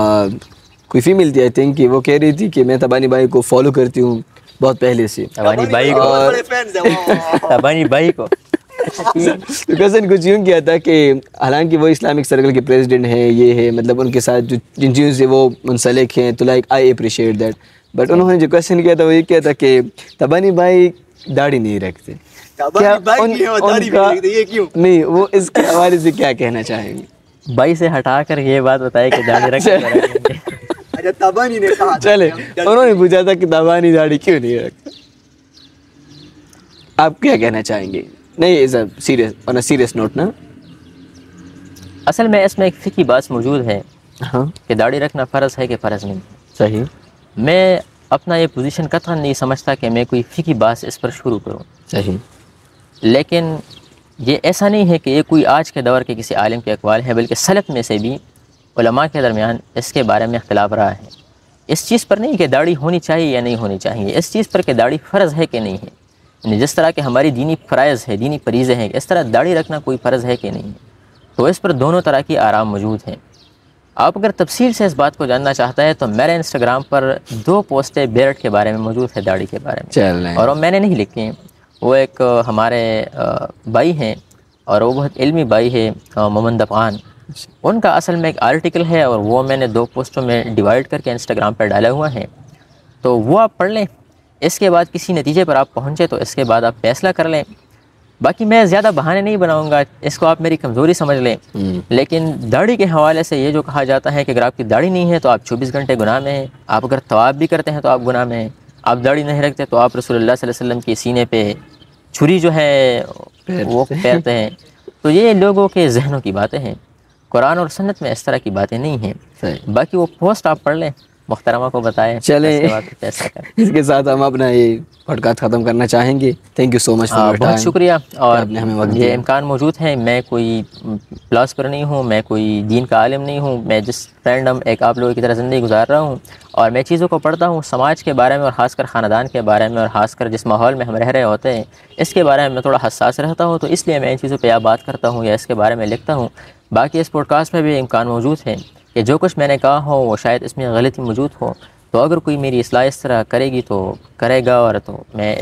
कोई फीमेल थी आई थिंक कि वो कह रही थी कि मैं तबानी तो भाई को फॉलो करती हूँ बहुत पहले से अबानी भाई को अबानी भाई को कज़न कुछ यूँ किया था कि हालांकि वो इस्लामिक सर्कल के प्रेसिडेंट हैं ये है मतलब उनके साथ जो जिन चीज़ों से वो मुंसलिक हैं तो like I appreciate that but उन्होंने जो क्वेश्चन किया था वो ये किया था कि तबानी भाई दाढ़ी नहीं रखते क्या उन, उनका ये क्यों नहीं वो इसके हवाले से क्या कहना चाहेंगे भाई से हटा कर ये बात बताए कि दाढ़ी रखते अच्छा तबानी ने कहा चले उन्होंने पूछा था कि तबानी दाढ़ी क्यों नहीं रख आप क्या कहना चाहेंगे नहीं is serious on a serious note ना असल में इसमें एक फिकी बात मौजूद है हाँ कि दाढ़ी रखना फ़र्ज है कि फ़र्ज नहीं सही मैं अपना ये पोजीशन कथा नहीं समझता कि मैं कोई फ़िकी बात इस पर शुरू करूँ सही लेकिन ये ऐसा नहीं है कि ये कोई आज के दौर के किसी आलम के अकवाल है बल्कि सलफ में से भी के दरमियान इसके बारे में अख्तिलाफ़ रहा है इस चीज़ पर नहीं कि दाढ़ी होनी चाहिए या नहीं होनी चाहिए इस चीज़ पर कि दाढ़ी फ़र्ज़ है कि नहीं है यानी जिस तरह के हमारी दीनी फ़राइज़ है दीनी फरीज़ हैं इस तरह दाढ़ी रखना कोई फ़र्ज़ है कि नहीं है तो इस पर दोनों तरह की आराम मौजूद हैं आप अगर तफसील से इस बात को जानना चाहता है तो मेरे इंस्टाग्राम पर दो पोस्टें बेरट के बारे में मौजूद है दाढ़ी के बारे में और वो मैंने नहीं लिखी हैं वो एक हमारे भाई हैं और वो बहुत इल्मी भाई है मोहम्मद दफान उनका असल में एक आर्टिकल है और वो मैंने दो पोस्टों में डिवाइड करके इंस्टाग्राम पर डाला हुआ है तो वो आप पढ़ लें इसके बाद किसी नतीजे पर आप पहुँचें तो इसके बाद आप फैसला कर लें बाकी मैं ज़्यादा बहाने नहीं बनाऊंगा इसको आप मेरी कमज़ोरी समझ लें हम्म। लेकिन दाढ़ी के हवाले से ये जो कहा जाता है कि अगर आपकी दाढ़ी नहीं है तो आप चौबीस घंटे गुनाह में हैं आप अगर तवाब भी करते हैं तो आप गुनाह में हैं आप दाढ़ी नहीं रखते तो आप रसोल्ला वसम के सीने पर छुरी जो है वो फेरते हैं तो ये लोगों के जहनों की बातें हैं कुरान और सन्नत में इस तरह की बातें नहीं हैं बाकी वो पोस्ट आप पढ़ लें मुख्तरमा को बताएं चले इसके साथ हम अपना ये पॉडकास्ट ख़त्म करना चाहेंगे thank you so much for बहुत शुक्रिया और हमें ये इम्कान मौजूद है मैं कोई प्लस पर नहीं हूँ मैं कोई दीन का आलम नहीं हूँ मैं जिस फ्रेंडम एक आप लोगों की तरह ज़िंदगी गुजार रहा हूँ और मैं चीज़ों को पढ़ता हूँ समाज के बारे में और ख़ासकर ख़ानदान के बारे में और ख़ासकर जिस माहौल में हम रह रहे होते हैं इसके बारे में मैं थोड़ा हसास रहता हूँ तो इसलिए मैं इन चीज़ों पर या बात करता हूँ या इसके बारे में लिखता हूँ बाकी इस पॉडकास्ट में भी इम्कान मौजूद है कि जो कुछ मैंने कहा हो वो शायद इसमें गलती मौजूद हो तो अगर कोई मेरी असलाह इस तरह करेगी तो करेगा और तो मैं